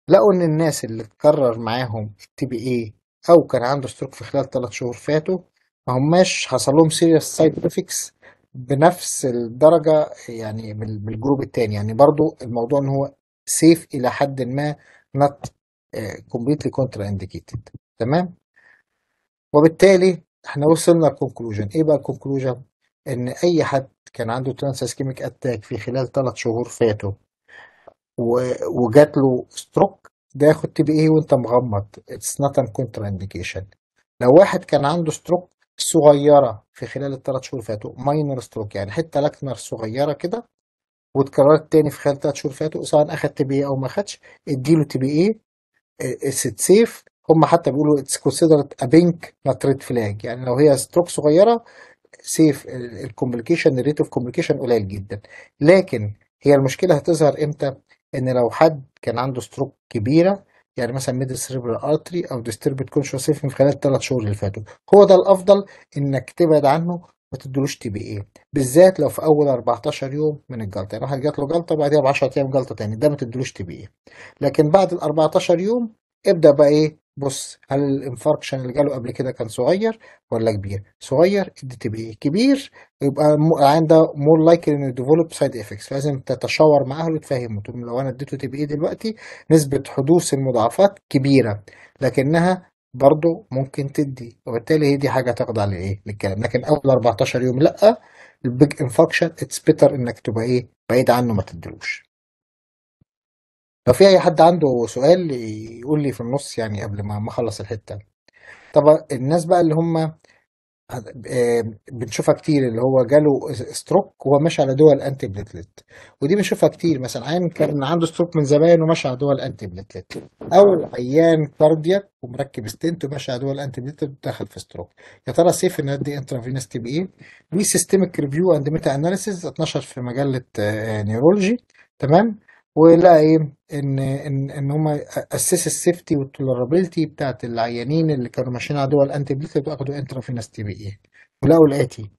لقوا إن الناس اللي اتكرر معاهم التي بي اي أو كان عنده ستروك في خلال ثلاث شهور فاتوا ما هماش حصل لهم سيريس سايد افكس بنفس الدرجة يعني بالجروب التاني يعني برضو الموضوع إن هو سيف إلى حد ما كومبليتلي كونترا انديكيتد تمام وبالتالي احنا وصلنا لكونكلوجن ايه بقى الكونكلوجن ان اي حد كان عنده ترانس اسكيميك اتاك في خلال ثلاث شهور فاتوا وجات له ستروك ده ياخد تي بي اي وانت مغمض اتس نوت ان كونترا انديكيشن لو واحد كان عنده ستروك صغيره في خلال الثلاث شهور فاتوا ماينر ستروك يعني حته لكنر صغيره كده واتكررت تاني في خلال الثلاث شهور فاتوا سواء اخد تي بي اي او ما خدش اديله تي بي اي اتس سيف هم حتى بيقولوا اتس كونسيدرد ا بينك نوت ريد فلاج يعني لو هي ستروك صغيره سيف الكومبليكيشن الريت اوف كومبليكيشن قليل جدا لكن هي المشكله هتظهر امتى؟ ان لو حد كان عنده ستروك كبيره يعني مثلا ميدل سيريبرال ارتري او ديستربت كونشوسيف من خلال الثلاث شهور اللي فاتوا هو ده الافضل انك تبعد عنه ما تدلوش تي بي ايه بالذات لو في اول 14 يوم من الجلطه يعني واحد جات له جلطه بعدها ب 10 ايام جلطه تاني ده ما تدلوش تي بي ايه لكن بعد ال 14 يوم ابدا بقى ايه بص هل الانفاركشن اللي جاله قبل كده كان صغير ولا كبير صغير ادي تي ايه كبير يبقى عنده مور لايكلي انه ديفلوب سايد افكتس لازم تتشاور معاه وتفهمه تقول لو انا اديته بي ايه دلوقتي نسبه حدوث المضاعفات كبيره لكنها برضه ممكن تدي وبالتالي هي دي حاجه تخضع لايه للكلام لكن اول 14 يوم لا البيج انفكشن اتس بيتر انك تبقى ايه بعيد عنه ما تدلوش لو في اي حد عنده سؤال يقول لي في النص يعني قبل ما ما اخلص الحته طب الناس بقى اللي هم آه، بنشوفها كتير اللي هو جاله ستروك وهو ماشي على دول انتي بليتلت ودي بنشوفها كتير مثلا عيان كان عنده ستروك من زمان وماشي على دول انتي بليتلت او عيان كاردياك ومركب ستنت وماشي على دول انتي بليتلت ودخل في ستروك يا ترى سيف ان دي انترافينس تي بي ايه دي سيستمك ريفيو اند ميتا اناليسيز 12 في مجله نيورولوجي آه، تمام ايه ان ان ان هم اسس السيفتي والتولرابيلتي بتاعت العيانين اللي كانوا ماشيين على دول الانتي بيوتيك واخدوا انترافينس تي بي اي ولقوا الاتي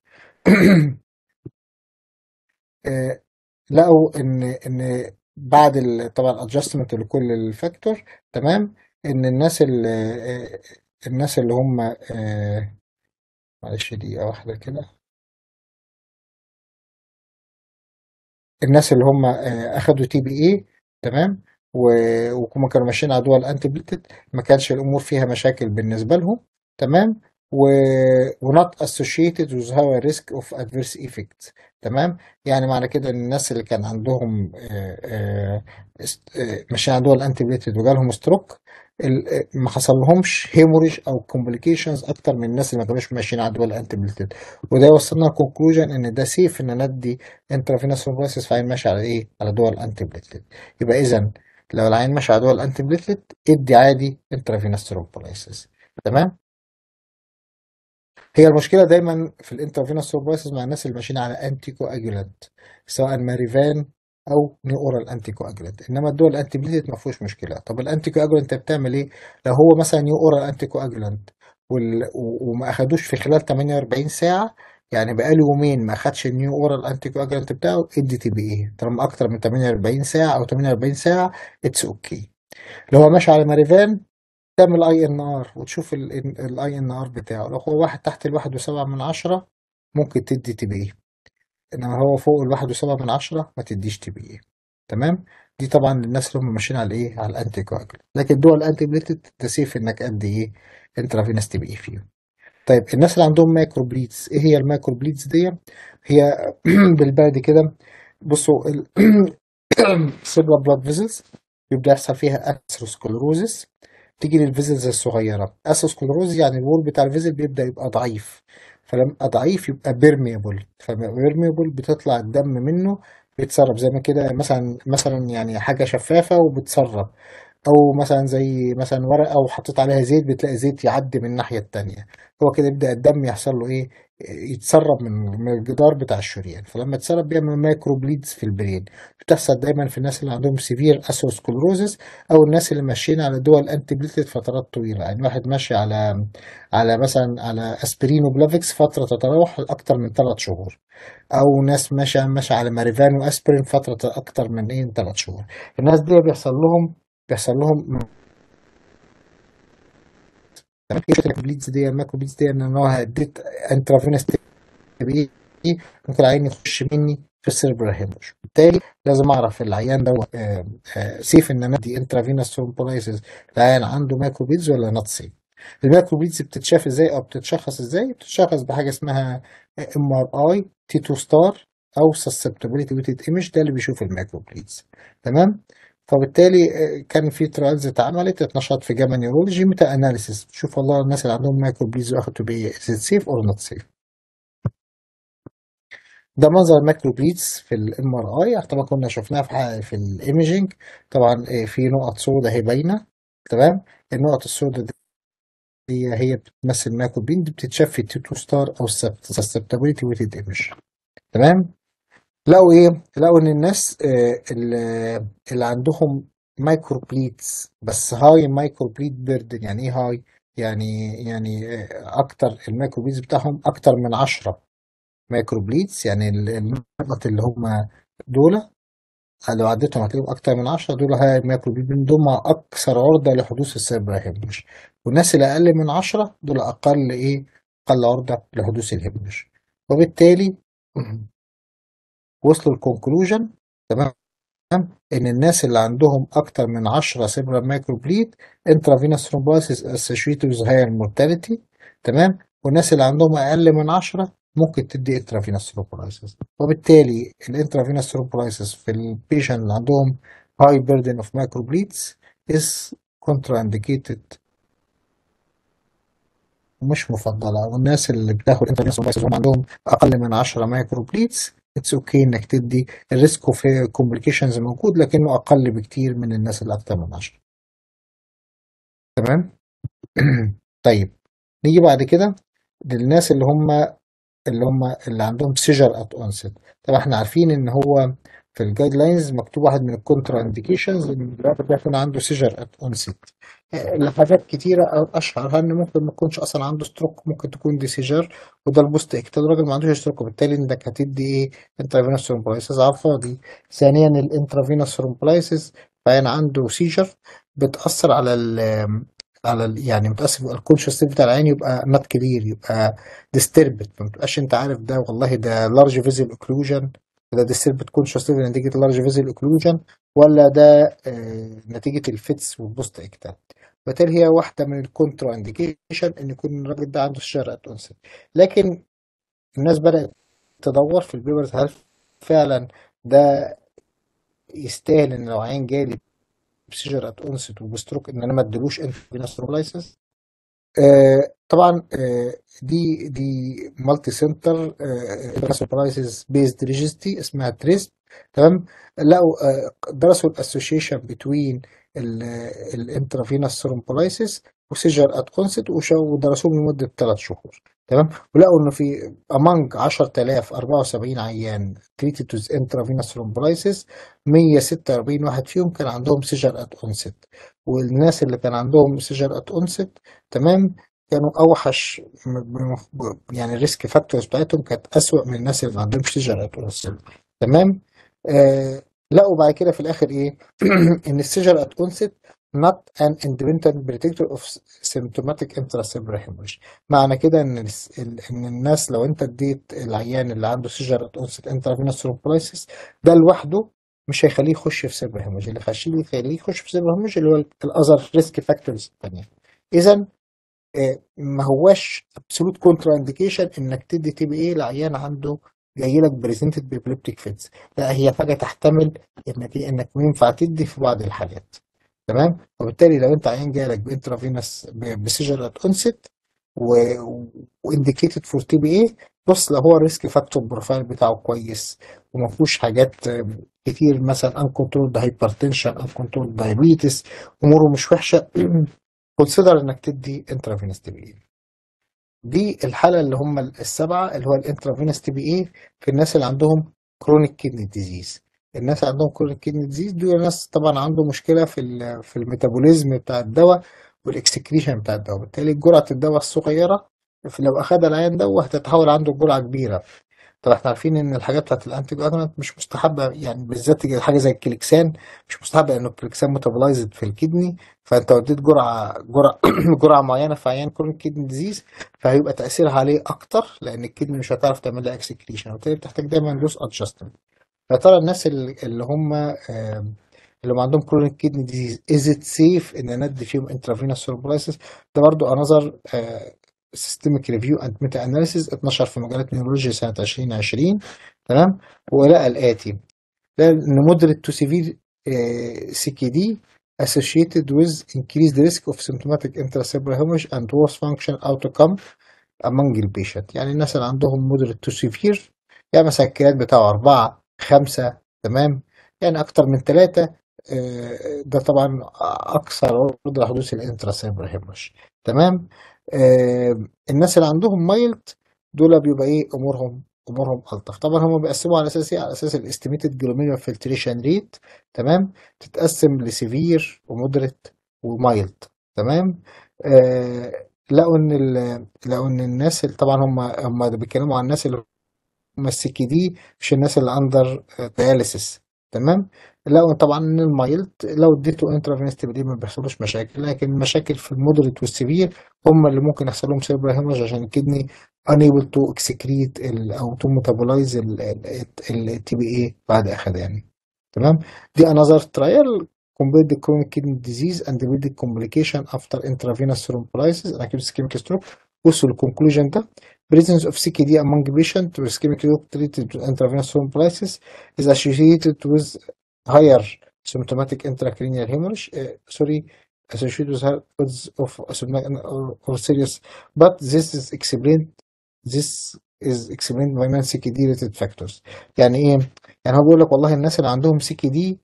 آه، لقوا ان ان بعد طبعا الادجستمنت لكل الفاكتور تمام ان الناس اللي آه، آه، الناس اللي هم معلش دقيقه واحده كده الناس اللي هم آه، اخذوا تي بي اي e، تمام وكما كانوا ماشيين على دول بليتد ما كانش الامور فيها مشاكل بالنسبه لهم تمام و ونوت اسوشيتد وذ هاو ريسك اوف ادفيرس ايفكت تمام يعني معنى كده ان الناس اللي كان عندهم آه، آه، ماشيين على دول بليتد وجالهم ستروك ما حصلهمش هيموريج او كومبليكيشنز اكتر من الناس اللي ما كانوش ماشيين على دول انتبليتد وده وصلنا لكونكلوجن ان ده سيف ان ندي انترافينس فايبروسيس في عين ماشي على ايه على دول انتبليتد يبقى اذا لو العين ماشي على دول انتبليتد ادي عادي انترافينس ثرومبوليسيس تمام هي المشكلة دايما في الانترافينوس ثرومبايسيس مع الناس اللي ماشيين على انتيكو اجولانت سواء ماريفان او نيو اورال انتي كواجلنت انما الدول الانتي ما فيهوش مشكله طب الانتي انت بتعمل ايه لو هو مثلا نيو اورال انتي كواجلنت وال... وما اخدوش في خلال 48 ساعه يعني بقاله يومين ما اخدش النيو اورال انتي كواجلنت بتاعه ادي تي بي ايه طالما اكتر من 48 ساعه او 48 ساعه اتس اوكي okay. لو هو ماشي على ماريفان تعمل اي ان ار وتشوف الاي ان ار بتاعه لو هو واحد تحت ال 1.7 من عشرة ممكن تدي تي بي ايه انما هو فوق الواحد وسبعة من عشرة ما تديش تي بي اي تمام دي طبعا للناس اللي هم ماشيين على ايه على الانتي كواجل لكن دول الانتي بليتد ده سيف انك قد ايه انترافينس تي بي اي فيهم طيب الناس اللي عندهم مايكرو بليدز ايه هي المايكرو بليدز دي هي بالبعد كده بصوا السيبلا بلاد فيزلز بيبدا يحصل فيها اثروسكلروزس تيجي للفيزلز الصغيره اثروسكلروز يعني الوول بتاع الفيزل بيبدا يبقى ضعيف فلما ضعيف يبقى بيرميبل فبيرميبل بتطلع الدم منه بيتسرب زي ما كده مثلا مثلا يعني حاجه شفافه وبتسرب او مثلا زي مثلا ورقه وحطيت عليها زيت بتلاقي زيت يعدي من الناحيه التانية هو كده يبدا الدم يحصل له ايه يتسرب من الجدار بتاع الشريان فلما يتسرب بيعمل مايكرو بليدز في البرين بتحصل دايما في الناس اللي عندهم سيفير اسوسكلروزس او الناس اللي ماشيين على دول انتي بليتد فترات طويله يعني واحد ماشي على على مثلا على اسبرين وبلافكس فتره تتراوح لاكثر من ثلاث شهور او ناس ماشيه ماشيه على ماريفان واسبرين فتره اكتر من ايه ثلاث شهور الناس دي بيحصل لهم بيحصل لهم بليدز دي ماكرو بليدز دي ان انا هديت انترافينس ممكن العيان يخش مني في السربرا هيموش بالتالي لازم اعرف العيان ده سيف آه، آه، ان انا ادي انترافينس ثرومبولايسيس العيان عنده ماكرو بليدز ولا نوت سيف بليدز بتتشاف ازاي او بتتشخص ازاي بتتشخص بحاجه اسمها ام ار اي تي 2 ستار او سسبتابيلتي ويتد ايمج ده اللي بيشوف بليدز تمام فبالتالي آه، كان في ترايلز اتعملت اتنشرت في جاما نيورولوجي ميتا اناليسيس تشوف والله الناس اللي عندهم مايكرو بليز اخدوا بايه از سيف اور نوت سيف ده منظر مايكرو بليدز في الام ار اي طبعا كنا شفناها في في الايمجنج طبعا آه، في نقط سوداء هي باينه تمام النقط السوداء دي هي بتمثل مايكرو بليت دي بتتشاف في التيتو ستار او السسبتابيلتي ويتد ايمج تمام لقوا ايه لقوا ان الناس آه، اللي عندهم مايكرو بليتس بس هاي مايكرو بليت بيردن يعني ايه هاي يعني يعني آه، اكتر المايكرو بليتس بتاعهم اكتر من 10 مايكرو بليتس يعني النقط اللي هم دول لو عديتهم هتلاقيهم أكتر من 10 دول هاي مايكرو مايكروبيبين دول أكثر عرضة لحدوث السيربر هيمنش والناس اللي أقل من 10 دول أقل إيه أقل عرضة لحدوث الهيمنش وبالتالي وصلوا للكونكلوجن تمام ان الناس اللي عندهم اكتر من 10 سيبرال بليد انترافينوس ثرومبوسيس اسوشيتد ويز هاير مورتاليتي تمام والناس اللي عندهم اقل من 10 ممكن تدي انترافينوس ثرومبولايسيس وبالتالي الانترافينوس ثرومبولايسيس في البيشن اللي عندهم هاي بيردن اوف مايكرو بليدز از كونترا انديكيتد مش مفضله والناس اللي بتاخد انترافينوس ثرومبولايسيس عندهم اقل من 10 مايكرو بليدز اتس اوكي انك تدي الريسك اوف كومبليكيشنز موجود لكنه اقل بكتير من الناس اللي اكتر من 10 تمام طيب نيجي بعد كده للناس اللي هم اللي هم اللي عندهم سيجر ات اونست طب احنا عارفين ان هو في الجايد لاينز مكتوب واحد من الكونترا انديكيشنز ان الجرافر ده يكون عنده سيجر ات اون سيت لحاجات كتيره اشهرها ان ممكن ما يكونش اصلا عنده ستروك ممكن تكون دي سيجر وده البوست اكتال الراجل ما عندوش ستروك وبالتالي انك هتدي ايه انترافينوس ثرومبلايسيس على الفاضي ثانيا الانترافينوس ثرومبلايسيس بعدين عنده سيجر بتاثر على ال على ال يعني متأثر الكونشس بتاع العين يبقى نات كبير يبقى ديستربت ما بتبقاش انت عارف ده والله ده لارج فيزيال اوكلوجن ده الديسير بتكون شاسير نتيجة اللارج فيزل اوكلوجن ولا ده آه، نتيجة الفيتس والبوست اكتال بالتالي هي واحدة من الكونترا انديكيشن ان يكون الراجل ده عنده الشارع اونست لكن الناس بدأت تدور في البيبرز هل فعلا ده يستاهل ان لو عين جالي بسيجر ات اونست وبستروك ان انا ما ادلوش انفيناسترومايسيس آه، طبعا آه، دي دي مالتي سنتر درسوا برايسز بيزد ريجستي اسمها تريست تمام لقوا درسوا الاسوشيشن بتوين الانترافينوس سيروم برايسز بروسيجر ات وشو ودرسوه لمده ثلاث شهور تمام ولقوا انه في امانج 10074 عيان تريتد انترا فينوس لومبلايسيس 146 واحد فيهم كان عندهم سيجر ات اونست والناس اللي كان عندهم سيجر ات اونست تمام كانوا اوحش يعني الريسك فاكتورز بتاعتهم كانت اسوء من الناس اللي ما عندهمش سيجر ات اونست تمام آه لقوا بعد كده في الاخر ايه ان السيجر ات اونست not an independent predictor of symptomatic intracerebral hemorrhage معنى كده ان ان الناس لو انت اديت العيان اللي عنده سيجر اونست انترافينوس ثرومبلايسيس ده لوحده مش هيخليه يخش في سيبر هيموج اللي يخليه يخش في سيبر هيموج اللي هو الاذر ريسك فاكتورز الثانيه اذا ما هواش ابسولوت كونترا انديكيشن انك تدي تي بي اي لعيان عنده جاي لك بريزنتد بيبليبتيك فيتس لا هي حاجه تحتمل انك إيه، انك ينفع تدي في بعض الحالات تمام وبالتالي لو انت عين جالك بانترافينس بسيجر ات اونست وانديكيتد فور تي بي اي بص لو هو الريسك فاكتور بروفايل بتاعه كويس وما فيهوش حاجات كتير مثلا ان كنترولد هايبرتنشن ان كنترولد دايابيتس اموره مش وحشه كونسيدر انك تدي انترافينس تي بي اي دي الحاله اللي هم السبعه اللي هو الانترافينس تي بي اي في الناس اللي عندهم كرونيك كيدني ديزيز الناس عندهم كل كدني ديزيز دول ناس طبعا عنده مشكله في في الميتابوليزم بتاع الدواء والاكسكريشن بتاع الدواء بالتالي جرعه الدواء الصغيره لو اخذها العيان ده هتتحول عنده جرعه كبيره طب احنا عارفين ان الحاجات بتاعت الانتي جواجولانت مش مستحبه يعني بالذات حاجه زي الكليكسان مش مستحبه لان الكليكسان متابلايزد في الكدني فانت وديت جرعه جرعه جرعه معينه في عيان كرونيك كدني ديزيز فهيبقى تاثيرها عليه اكتر لان الكدني مش هتعرف تعمل لها اكسكريشن وبالتالي بتحتاج دايما دوز ادجستمنت يا ترى الناس اللي هم اللي ما عندهم كرونيك كيدني ديزيز از ات سيف ان ادي فيهم انترافينوس سيربرايسس ده برضو انذر سيستميك ريفيو اند ميتا اناليسيز اتنشر في مجله نيورولوجي سنه 2020 تمام ولقى الاتي ان مودريت تو سيفير سي كي دي associated with increased risk of symptomatic intracerebral hemorrhage and worse function outcome among the patient يعني الناس اللي عندهم moderate تو سيفير يعني مسكنات بتاعه أربعة خمسة تمام يعني أكتر من ثلاثة آه، ده طبعا أكثر عرض لحدوث الانتراسيربر هيمرش تمام آه، الناس اللي عندهم مايلد دول بيبقى إيه أمورهم امورهم الطف طبعا هم بيقسموا على اساس ايه على اساس الاستيميتد جلوميرولار فلتريشن ريت تمام تتقسم لسيفير ومودريت ومايلد تمام آه لقوا ان لقوا ان الناس اللي طبعا هم هم بيتكلموا عن الناس اللي مسكي دي مش الناس اللي اندر دياليسيس تمام لو طبعا المايلد لو اديته انترافينس بي ما بيحصلوش مشاكل لكن المشاكل في المودريت والسيفير هم اللي ممكن يحصل لهم سيربر هيمرج عشان الكدني انيبل تو اكسكريت او تو متابولايز التي بي اي بعد اخذها يعني تمام دي انذر ترايل compared كرونيك كدني ديزيز disease and the medical complication after intravenous thrombolysis سكيمك ستروك بصوا للكونكلوجن ده Presence of CKD among patients with ischemic stroke treated with intravenous thrombolysis is associated with higher symptomatic intracranial hemorrhage. Uh, sorry, associated with higher odds of asymptomatic or, or serious. But this is explained. This is explained by non CKD related factors. يعني إيه؟ يعني هو بيقول لك والله الناس اللي عندهم CKD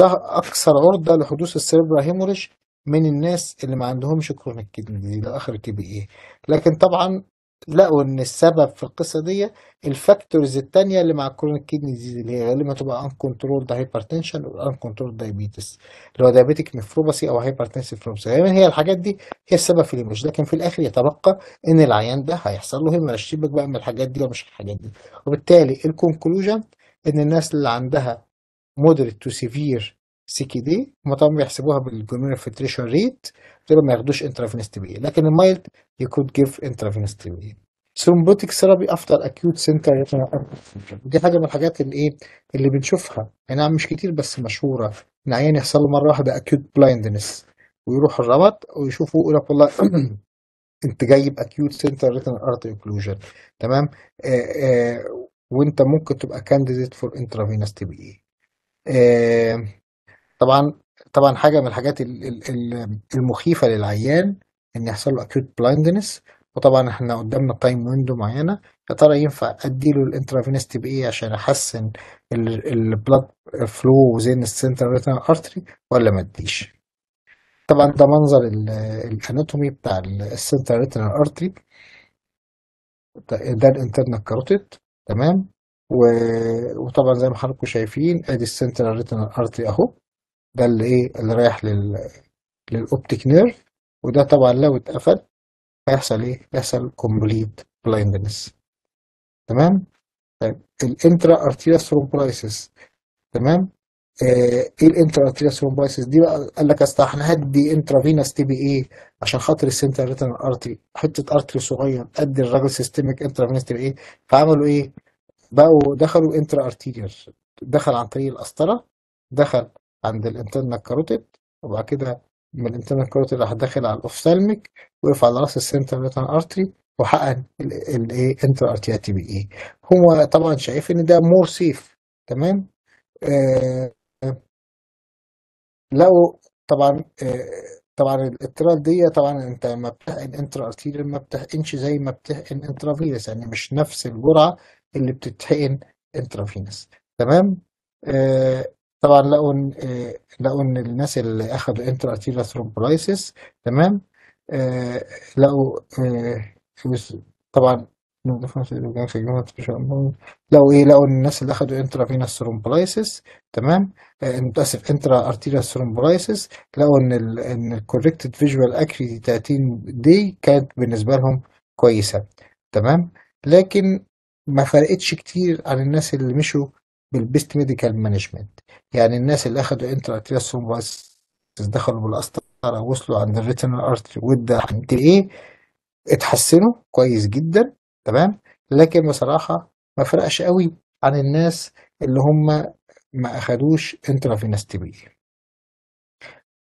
أكثر عرضة لحدوث السيربرا هيموريج من الناس اللي ما عندهمش كرونيك كدني دي ده اخر تي بي ايه لكن طبعا لقوا ان السبب في القصه دي الفاكتورز الثانيه اللي مع الكرونيك كيدني ديزيز اللي هي غالبا تبقى ان كنترولد هايبرتنشن والان كنترولد دايابيتس اللي هو دايابيتك نفروباسي او هايبرتنسيف نفروباثي غالبا هي الحاجات دي هي السبب في الهيموريج لكن في الاخر يتبقى ان العيان ده هيحصل له هيموريج سيبك بقى من الحاجات دي ومش الحاجات دي وبالتالي الكونكلوجن ان الناس اللي عندها مودريت تو سيفير سي كي دي هم طبعا بيحسبوها بالجلوميرا فلتريشن ريت دول ما ياخدوش تي بي لكن المايلد كود جيف انترافينس تي بي ثرومبوتيك ثيرابي افتر اكيوت سنتر دي حاجه من الحاجات اللي ايه اللي بنشوفها يعني نعم، مش كتير بس مشهوره ان عيان يحصل له مره واحده اكيوت بلايندنس ويروح الربط ويشوفوا يقول لك والله انت جايب اكيوت سنتر ريتن ارت اوكلوجن تمام آه، آه، وانت ممكن تبقى كانديديت فور انترافينس تي بي اي طبعا طبعا حاجه من الحاجات المخيفه للعيان ان يحصل له acute blindness وطبعا احنا قدامنا تايم ويندو معينه يا ترى ينفع اديله الانترافينس ايه عشان احسن البلاد فلو وزين السنترال ريتنال ارتري ولا ما اديش طبعا ده منظر الاناتومي بتاع السنترال ريتنال ارتري ده الانترنال كاروتيد تمام وطبعا زي ما حضراتكم شايفين ادي السنترال ريتنال ارتري اهو ده اللي ايه اللي رايح لل للاوبتيك نيرف وده طبعا لو اتقفل هيحصل ايه يحصل كومبليت بلايندنس تمام طيب الانترا ارتيريوس ثرومبولايسيس تمام آه، ايه الانترا ارتيريوس ثرومبولايسيس دي بقى قال لك اصل احنا هدي فينس تي بي ايه عشان خاطر السنتر ريتنال ارتري حته ارتري صغير قد الراجل سيستميك فينس تي بي ايه فعملوا ايه بقوا دخلوا انترا ارتيريال دخل عن طريق القسطره دخل عند الانترنال كاروتيد وبعد كده من الانترنال كاروتيد راح داخل على الاوفثالميك وقف على راس السنتر ريتن ارتري وحقن الايه انتر ارتيا تي بي اي هو طبعا شايف ان ده مور سيف تمام آه، لو طبعا آه، طبعا الاترال دي طبعا انت ما بتحقن انتر ارتيريال ما بتحقنش زي ما بتحقن انترافينس يعني مش نفس الجرعه اللي بتتحقن انترافينس تمام آه طبعا لقوا ان آه، لقوا ان الناس اللي اخذوا انترا ارتيريال ثرومبولايسيس تمام آه، لقوا آه، طبعا لقوا ايه لقوا الناس اللي اخدوا انترا فينس ثرومبولايسيس تمام متاسف انترا ارتيريا ثرومبولايسيس لقوا ان ال ان الكوركتد فيجوال اكريتي 30 دي كانت بالنسبه لهم كويسه تمام لكن ما فرقتش كتير عن الناس اللي مشوا بالبيست ميديكال مانجمنت يعني الناس اللي اخدوا انتر اتريال ثرومبوسيس دخلوا بالقسطره وصلوا عند الريتنال ارتري وده عند ايه اتحسنوا كويس جدا تمام لكن بصراحه ما فرقش قوي عن الناس اللي هم ما اخدوش فينس تي بي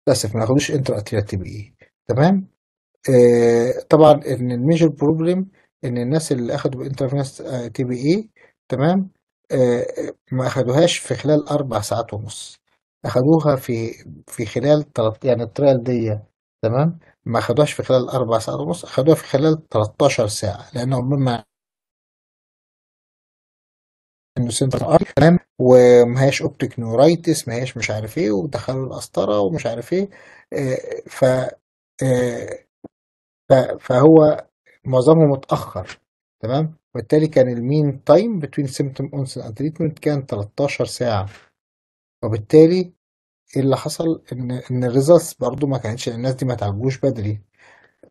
للاسف ما اخدوش انترا اتريال تي بي تمام آه طبعا ان الميجر بروبلم ان الناس اللي اخدوا فينس تي بي اي تمام آه، ما أخدوهاش في خلال أربع ساعات ونص أخدوها في في خلال تلت يعني الترايل دي تمام ما أخدوهاش في خلال أربع ساعات ونص أخدوها في خلال 13 ساعة لأنهم مما انه سنتر ارك تمام وما هياش اوبتيك نورايتس ما هياش مش عارف ايه ودخلوا القسطره ومش عارف ايه آه، آه، ف فهو معظمهم متاخر تمام وبالتالي كان المين تايم between سيمتوم onset اند تريتمنت كان 13 ساعة وبالتالي إيه اللي حصل ان ان الريزلتس برضه ما كانتش الناس دي ما تعجبوش بدري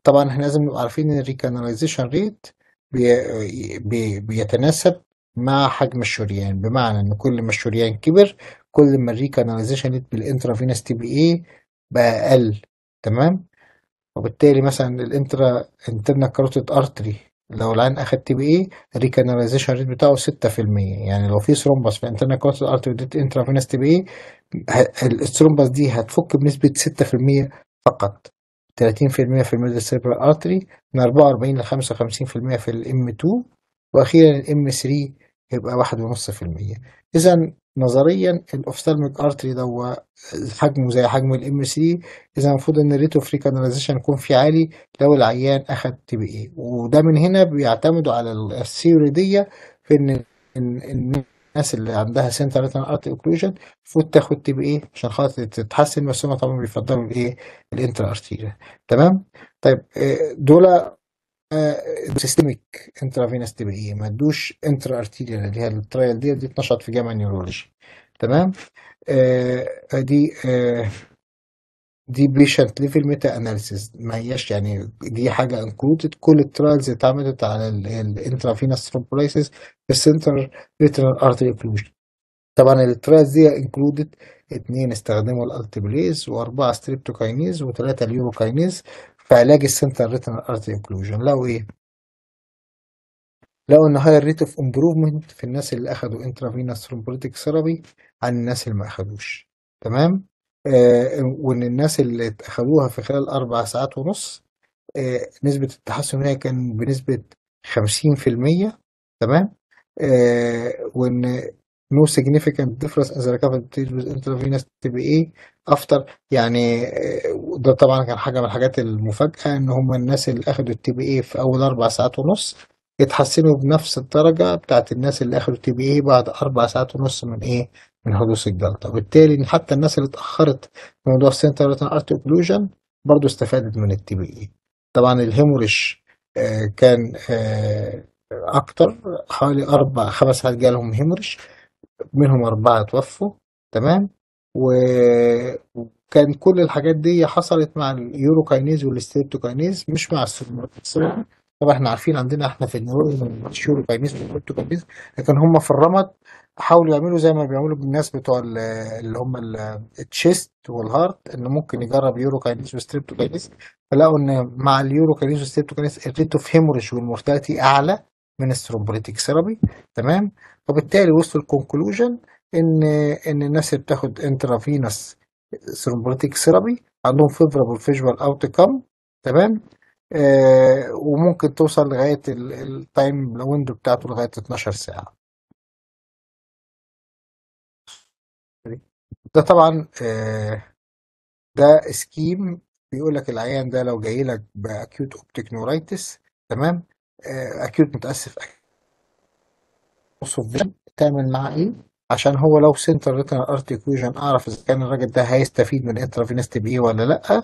طبعا احنا لازم نبقى عارفين ان الريكانلايزيشن ريت بي بي بيتناسب مع حجم الشريان بمعنى ان كل ما الشريان كبر كل ما الريكانلايزيشن ريت بالانترافينس تي بي اي بقى اقل تمام وبالتالي مثلا الانترا انترنا كاروتيد ارتري لو العين اخدت بايه الريكاناليزيشن ريت بتاعه 6% يعني لو في ثرومبس في انترنال كونسل ارتري انترا فينس تي بي ايه الثرومبس دي هتفك بنسبه 6% فقط 30% في الميدل سيربرال ارتري من 44 ل 55% في الام 2 واخيرا الام 3 يبقى 1.5% اذا نظريا الاوفثالميك ارتري دو حجمه زي حجم الام دي اذا المفروض ان الريت اوف ريكاناليزيشن يكون فيه عالي لو العيان اخد تي بي اي وده من هنا بيعتمدوا على الثيوري دي في ان الناس اللي عندها سنتر ريتنال ارتري اوكلوجن المفروض تاخد تي بي اي عشان خاطر تتحسن بس هم طبعا بيفضلوا الايه الانتر ارتيريا تمام طيب آه، دول سيستميك انترافينس تبقيه ما ادوش انترا ارتيريال اللي هي الترايل دي دي اتنشط في جامعه نيورولوجي تمام آه دي آه دي بيشنت ليفل ميتا اناليسيس ما هياش يعني دي حاجه انكلودد كل الترايلز اتعملت على فينس ثرومبوليسيس في السنتر ريتنال ارتري اوكلوجن طبعا الترايلز دي انكلودد اتنين استخدموا الالتبليز واربعه ستريبتوكاينيز وثلاثه اليوروكاينيز في علاج السنتر ريتنال ارتري انكلوجن لقوا ايه؟ لقوا ان هاير ريت اوف امبروفمنت في الناس اللي اخدوا انترافينوس ثرومبوليتيك ثيرابي عن الناس اللي ما اخدوش تمام آه وان الناس اللي اخدوها في خلال اربع ساعات ونص آه نسبه التحسن هنا كان بنسبه 50% تمام آه وان no significant difference in the recovery procedure with intravenous TBE after يعني آه، ده طبعا كان حاجه من الحاجات المفاجاه ان هم الناس اللي اخدوا التي بي اي في اول اربع ساعات ونص اتحسنوا بنفس الدرجه بتاعت الناس اللي اخدوا التي بي اي بعد اربع ساعات ونص من ايه من حدوث الجلطه وبالتالي حتى الناس اللي اتاخرت في موضوع السنتر ارت اوكلوجن برضه استفادت من التي بي اي طبعا الهيموريش آه، كان آه، اكتر حوالي اربع خمس ساعات جالهم هيموريش منهم أربعة توفوا تمام وكان كل الحاجات دي حصلت مع اليوروكاينيز والستريبتوكاينيز مش مع السوبر طبعا احنا عارفين عندنا احنا في كاينيز اليوروكاينيز والستريبتوكاينيز لكن هم في الرمد حاولوا يعملوا زي ما بيعملوا بالناس بتوع اللي هم التشيست والهارت ان ممكن يجرب يوروكاينيز كاينيز فلقوا ان مع اليوروكاينيز والستريبتوكاينيز الريت اوف هيموريج والمورتاليتي اعلى من اوف بوليتيك ثيرابي تمام وبالتالي وصلوا الكونكلوجن ان ان الناس اللي بتاخد انترافينس ثرومبوليتيك ثيرابي عندهم فيفربل فيجوال اوت كام تمام آه وممكن توصل لغايه التايم ويندو بتاعته لغايه 12 ساعه ده طبعا آه، ده سكيم بيقول لك العيان ده لو جاي لك باكيوت اوبتيك نورايتس تمام آه، اكيوت متاسف اوصف تعمل معاه ايه عشان هو لو سنتر ريتنال ارت اكويجن اعرف اذا كان الراجل ده هيستفيد من انترافينس بي ولا لا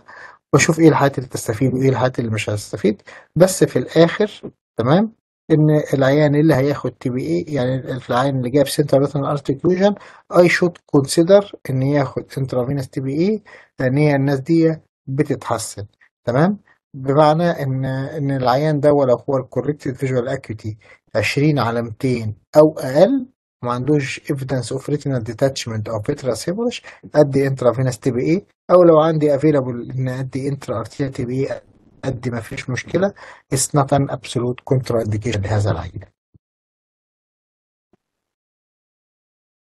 واشوف ايه الحاجات اللي تستفيد وايه الحاجات اللي مش هتستفيد بس في الاخر تمام ان العيان اللي هياخد تي بي اي يعني العيان اللي جاب سنتر ريتنال ارت اكويجن اي شود كونسيدر ان ياخد انترافينس تي بي اي لان هي الناس دي بتتحسن تمام بمعنى ان ان العيان ده لو هو الكوركتد فيجوال اكيوتي 20 على 200 او اقل وما عندوش ايفيدنس اوف ريتينال ديتاتشمنت او فيترا سيبرش ادي انترا فينس تي بي اي او لو عندي افيلابل ان ادي انترا ارتيا تي بي اي قد ما فيش مشكله اتس نوت ان ابسولوت كونترا انديكيشن لهذا العيان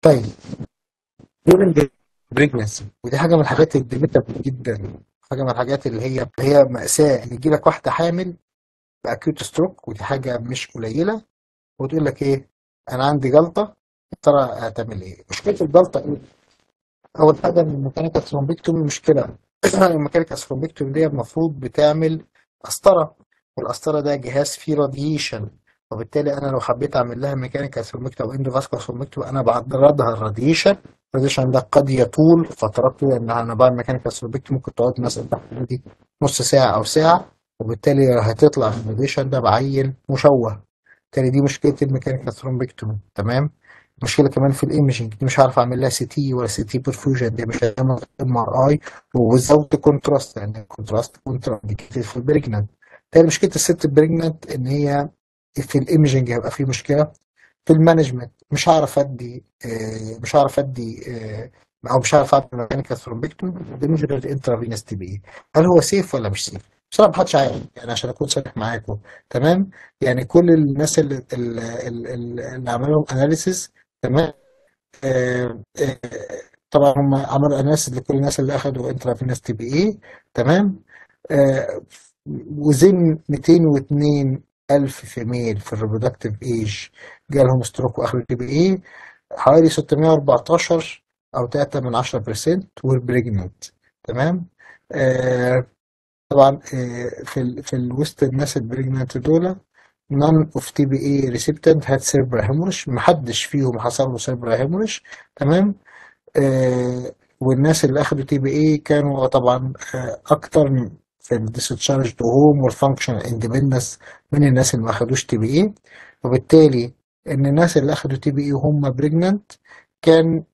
طيب ودي حاجه من الحاجات اللي جدا حاجه من الحاجات اللي هي هي ماساه ان يجي لك واحده حامل باكيوت ستروك ودي حاجه مش قليله وتقول لك ايه انا عندي جلطه ترى هتعمل ايه مشكله الجلطه ايه اول حاجه ان الميكانيكال ثرومبكتومي مشكله الميكانيكال ثرومبكتومي دي المفروض بتعمل قسطره والقسطره ده جهاز فيه راديشن وبالتالي انا لو حبيت اعمل لها ميكانيكال ثرومبكتومي او اندوفاسكولار ثرومبكتومي انا بعرضها الراديشن البوزيشن ده قد يطول فترته لان انا بقى الميكانيكال سيربكت ممكن تقعد مثلا تحت دي نص ساعه او ساعه وبالتالي هتطلع البوزيشن ده بعين مشوه بالتالي دي مشكله الميكانيكال ثرومبكتومي تمام مشكله كمان في الايمجنج دي مش عارف اعمل لها سي تي ولا سي تي برفوجن دي مش ام ار اي وزود كونتراست يعني كونتراست كونترا في البريجنانت بالتالي مشكله الست البريجنانت ان هي في الايمجنج هيبقى في مشكله في المانجمنت مش هعرف ادي آه، مش هعرف ادي آه، او مش هعرف اعمل ميكانيكال ثرومبكتومي بمجرد انترافينس تي بي هل هو سيف ولا مش سيف؟ بصراحه ما حدش عارف يعني عشان اكون صريح معاكم تمام يعني كل الناس اللي اللي عملوا اناليسيس تمام آه، طبعا هم عملوا اناليسيس لكل الناس اللي اخذوا انترافينس تي بي اي تمام وزن 202 ألف فيميل في الريبرودكتيف ايج جالهم ستروك واخدوا تي بي اي حوالي 614 او 3 من 10% والبريجننت تمام آه طبعا آه في الـ في الوسط الناس البريجننت دول نون اوف تي بي اي ريسبتنت هات سيربرا هيموريش محدش فيهم حصل له سيربرا هيمورش تمام آه والناس اللي اخدوا تي بي اي كانوا طبعا آه اكتر في الديسشارج تو هوم والفانكشن اندبندنس من الناس اللي ما اخدوش تي بي اي وبالتالي ان الناس اللي اخدوا تي بي اي وهم بريجننت كان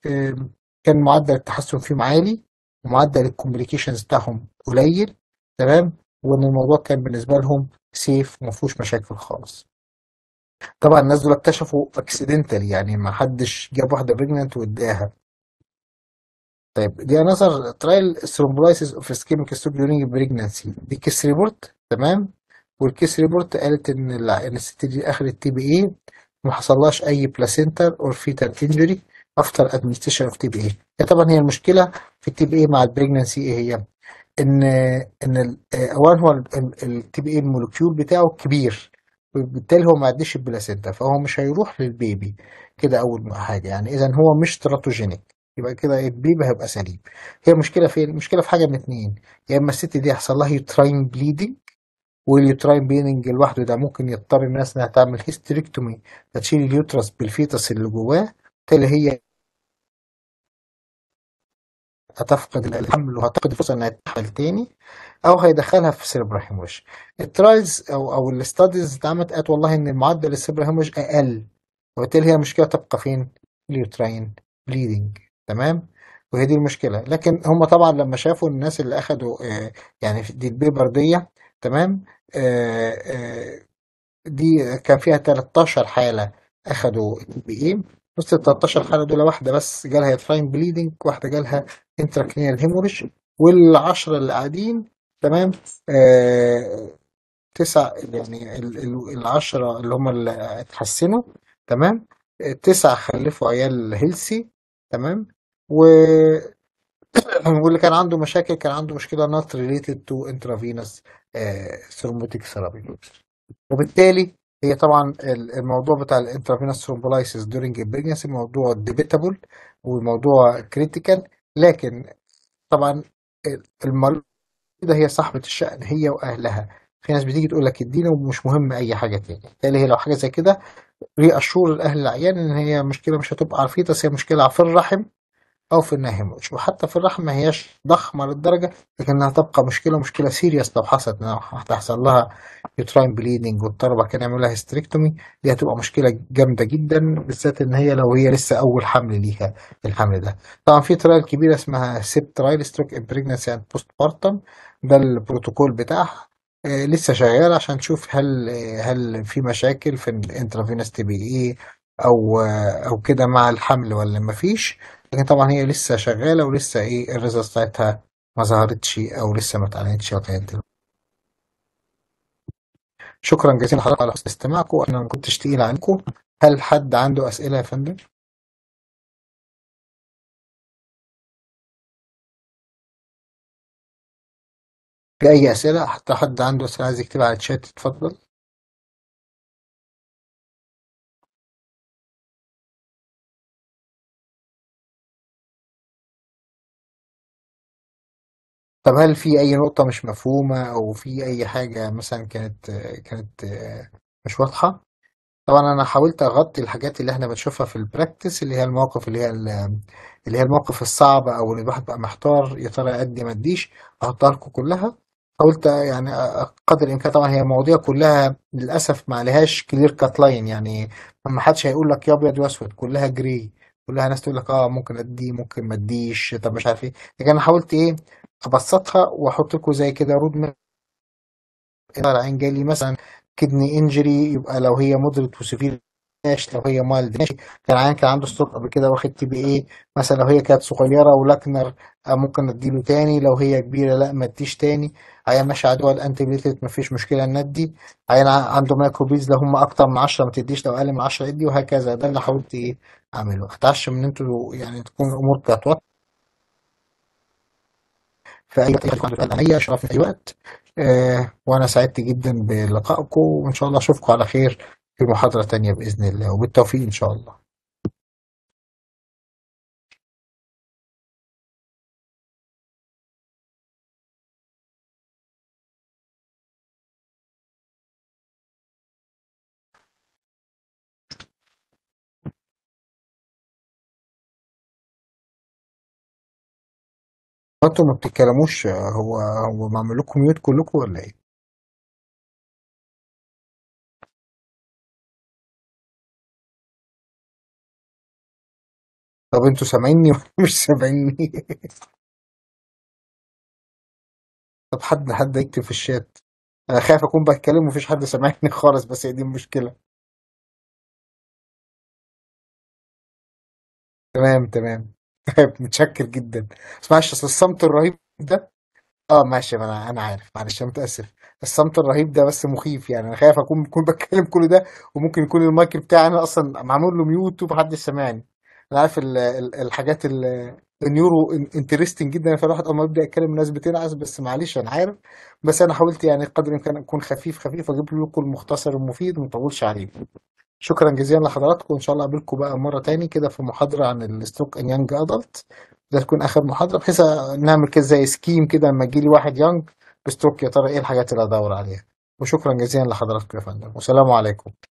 كان معدل التحسن فيهم عالي ومعدل الكوميونيكيشنز بتاعهم قليل تمام وان الموضوع كان بالنسبه لهم سيف وما فيهوش مشاكل خالص طبعا الناس دول اكتشفوا اكسيدنتال يعني ما حدش جاب واحده بريجننت واداها طيب دي نظر ترايل ثرومبولايسيس اوف اسكيميك ستوب بريجننسي دي كيس ريبورت تمام والكيس ريبورت قالت ان الست دي اخذت تي بي اي e ما حصلهاش اي placental فيتال انجري افتر ادمنستريشن اوف تي بي اي طبعا هي المشكله في التي بي اي مع البريجنسي ايه هي؟ ان ان اولا هو التي بي اي المولكيول بتاعه كبير وبالتالي هو ما عدش البلاسينتا فهو مش هيروح للبيبي كده اول حاجه يعني اذا هو مش تراتوجينيك يبقى كده البيبي هيبقى سليم هي المشكله في المشكله في حاجه من اتنين يا يعني اما الست دي حصل لها يوتراين بليدنج واليوتراين لوحده ده ممكن يضطر الناس انها تعمل هيستريكتومي تشيل اليوترس بالفيتس اللي جواه بالتالي هي هتفقد الحمل وهتفقد الفرصه انها تحمل تاني او هيدخلها في سيربرا هيموش. الترايلز او او الاستاديز اتعملت قالت والله ان معدل السيربرا هيموش اقل وبالتالي هي المشكله تبقى فين؟ اليوتراين بليدنج تمام؟ وهي دي المشكله لكن هم طبعا لما شافوا الناس اللي اخذوا آه، يعني دي البيبر دي تمام آه، آه، دي كان فيها 13 حالة أخدوا بي إيه بص ال 13 حالة دول واحدة بس جالها فاين بليدنج واحدة جالها انتراكنيال هيموريج وال10 اللي قاعدين تمام آه، تسع يعني ال10 اللي هم اللي اتحسنوا تمام تسع خلفوا عيال هيلسي تمام و واللي كان عنده مشاكل كان عنده مشكلة not related to intravenous ثرومبوتيك ثيرابي وبالتالي هي طبعا الموضوع بتاع الانترافينوس ثرومبولايسيس دورينج البريجنسي موضوع ديبيتابل وموضوع كريتيكال لكن طبعا المريضه هي صاحبه الشأن هي واهلها في ناس بتيجي تقول لك ادينا ومش مهم اي حاجه تاني بالتالي هي لو حاجه زي كده ري اشور الاهل العيان ان هي مشكله مش هتبقى عرفيت بس هي مشكله في الرحم أو في انها هيموتش وحتى في الرحم ما هياش ضخمة للدرجة لكنها تبقى مشكلة مشكلة سيريس لو حصلت إنها هتحصل لها يوتراين بليدنج والطلبة كان يعملوا لها هيستريكتومي دي هتبقى مشكلة جامدة جدا بالذات إن هي لو هي لسه أول حمل ليها الحمل ده طبعا في ترايل كبيرة اسمها سيب ترايل ستروك امبريجنسي اند بوست بارتم ده البروتوكول بتاعها آه، لسه شغال عشان نشوف هل هل في مشاكل في الانترافينس تي بي ايه او آه، او كده مع الحمل ولا مفيش لكن طبعا هي لسه شغاله ولسه ايه الريزلتس بتاعتها ما ظهرتش او لسه ما اتعلنتش لغايه دلوقتي شكرا جزيلا لحضرتك على حسن استماعكم انا ما كنتش تقيل عنكم هل حد عنده اسئله يا فندم؟ في اي اسئله حتى حد عنده اسئله عايز يكتبها على الشات اتفضل طب هل في أي نقطة مش مفهومة أو في أي حاجة مثلًا كانت كانت مش واضحة؟ طبعًا أنا حاولت أغطي الحاجات اللي إحنا بنشوفها في البراكتس اللي هي المواقف اللي هي اللي هي المواقف الصعبة أو اللي الواحد بقى محتار يا ترى أدّي ما أدّيش، أغطيها لكم كلها. حاولت يعني قدر الإمكان طبعًا هي المواضيع كلها للأسف ما عليهاش كلير كات لاين يعني ما حدش هيقول لك يا أبيض يا أسود، كلها grey. كلها ناس تقول لك اه ممكن ادي ممكن ما اديش طب مش عارف ايه لكن انا حاولت ايه ابسطها واحط لكم زي كده رود ماب العين جالي مثلا كدني انجري يبقى لو هي مودريت وسيفير ماشي لو هي مايلد ماشي كان عين كان عنده ستوك قبل كده واخد تي بي ايه مثلا لو هي كانت صغيره ولكنر آه، ممكن اديله تاني لو هي كبيره لا ما اديش تاني عيان ماشي على دول انتي بليتلت ما فيش مشكله ان ادي عيان عنده مايكروبيز لو هم اكتر من 10 ما تديش لو اقل من 10 ادي وهكذا ده اللي حاولت ايه اعمله اتعشم ان انتوا يعني تكون بتاعت وقت في اي وقت يكون عندكم في اي وقت آه وانا سعدت جدا بلقائكم وان شاء الله اشوفكم على خير في محاضره تانية باذن الله وبالتوفيق ان شاء الله انتوا ما بتتكلموش هو هو معمول لكم ميوت كلكم ولا ايه؟ طب انتوا سامعيني ولا مش سامعيني؟ طب حد حد يكتب في الشات انا خايف اكون بتكلم ومفيش حد سامعني خالص بس هي دي المشكله تمام تمام متشكر جدا بس معلش اصل الصمت الرهيب ده اه ماشي انا انا عارف معلش انا متاسف الصمت الرهيب ده بس مخيف يعني انا خايف اكون بكون بتكلم كل ده وممكن يكون المايك بتاعي انا اصلا معمول له ميوت ومحدش سامعني انا عارف الـ الـ الحاجات النيورو انترستنج جدا فالواحد اول ما يبدا يتكلم الناس بتنعس بس معلش انا عارف بس انا حاولت يعني قدر الامكان اكون خفيف خفيف اجيب لكم المختصر المفيد ما اطولش عليكم شكرا جزيلا لحضراتكم وان شاء الله اقابلكم بقى مره تاني كده في محاضره عن الستوك ان يانج ادلت ده تكون اخر محاضره بحيث نعمل كده زي سكيم كده لما يجي لي واحد يانج بستوك يا ترى ايه الحاجات اللي ادور عليها وشكرا جزيلا لحضراتكم يا فندم والسلام عليكم